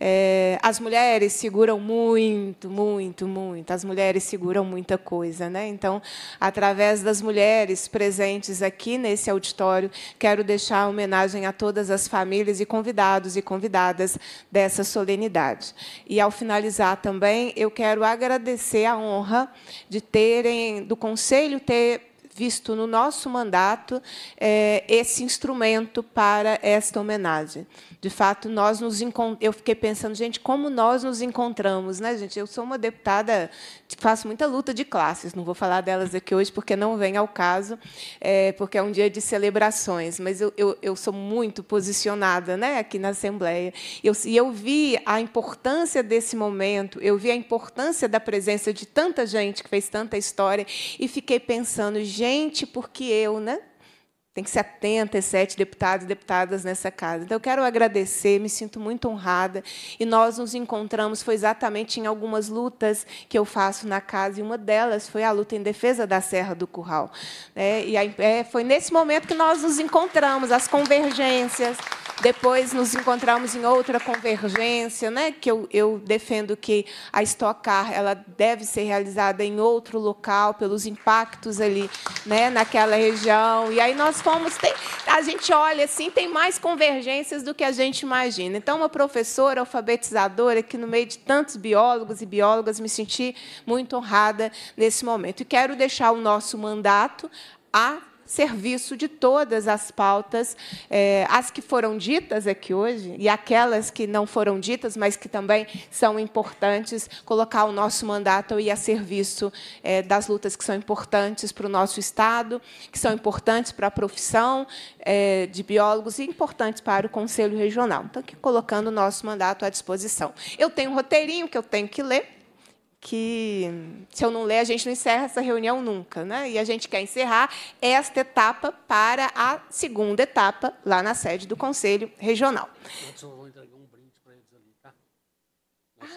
É, as mulheres seguram muito, muito, muito. As mulheres seguram muita coisa. Né? Então, através das mulheres presentes aqui nesse auditório, quero deixar homenagem a todas as famílias e convidados e convidadas dessa solenidade. E, ao finalizar também, eu quero agradecer a honra de ter do conselho ter visto no nosso mandato é, esse instrumento para esta homenagem. De fato, nós nos eu fiquei pensando, gente, como nós nos encontramos, né, gente? Eu sou uma deputada que faço muita luta de classes, não vou falar delas aqui hoje porque não vem ao caso, é, porque é um dia de celebrações, mas eu, eu, eu sou muito posicionada né, aqui na Assembleia. Eu, e eu vi a importância desse momento, eu vi a importância da presença de tanta gente que fez tanta história, e fiquei pensando, gente, gente porque eu, né? tem 77 deputados e deputadas nessa casa. Então, eu quero agradecer, me sinto muito honrada. E nós nos encontramos, foi exatamente em algumas lutas que eu faço na casa, e uma delas foi a luta em defesa da Serra do Curral. É, e aí, é, foi nesse momento que nós nos encontramos, as convergências. Depois nos encontramos em outra convergência, né, que eu, eu defendo que a Stock Car ela deve ser realizada em outro local, pelos impactos ali né, naquela região. E aí nós fomos. Tem, a gente olha assim, tem mais convergências do que a gente imagina. Então, uma professora alfabetizadora, que no meio de tantos biólogos e biólogas, me senti muito honrada nesse momento. E quero deixar o nosso mandato a serviço de todas as pautas, é, as que foram ditas aqui hoje e aquelas que não foram ditas, mas que também são importantes, colocar o nosso mandato e a serviço é, das lutas que são importantes para o nosso Estado, que são importantes para a profissão é, de biólogos e importantes para o Conselho Regional. Então, aqui colocando o nosso mandato à disposição. Eu tenho um roteirinho que eu tenho que ler, que se eu não ler, a gente não encerra essa reunião nunca. Né? E a gente quer encerrar esta etapa para a segunda etapa, lá na sede do Conselho Regional.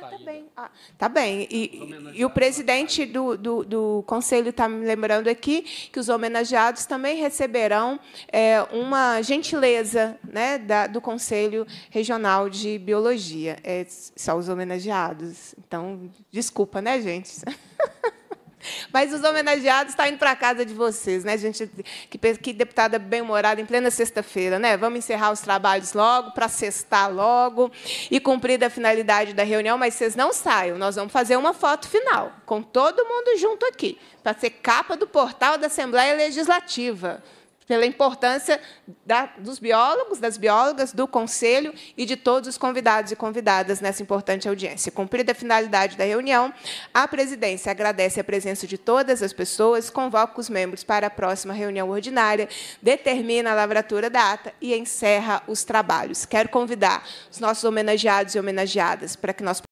Ah, tá bem. Ah, tá bem. E, e o presidente do, do, do conselho está me lembrando aqui que os homenageados também receberão é, uma gentileza né, da, do Conselho Regional de Biologia. É, só os homenageados. Então, desculpa, né, gente? Mas os homenageados estão tá indo para a casa de vocês, né? Gente, que, que deputada bem-humorada em plena sexta-feira, né? Vamos encerrar os trabalhos logo, para sextar logo e cumprir a finalidade da reunião, mas vocês não saiam. Nós vamos fazer uma foto final, com todo mundo junto aqui, para ser capa do portal da Assembleia Legislativa pela importância da, dos biólogos, das biólogas, do conselho e de todos os convidados e convidadas nessa importante audiência. Cumprida a finalidade da reunião, a presidência agradece a presença de todas as pessoas, convoca os membros para a próxima reunião ordinária, determina a lavratura da ata e encerra os trabalhos. Quero convidar os nossos homenageados e homenageadas para que nós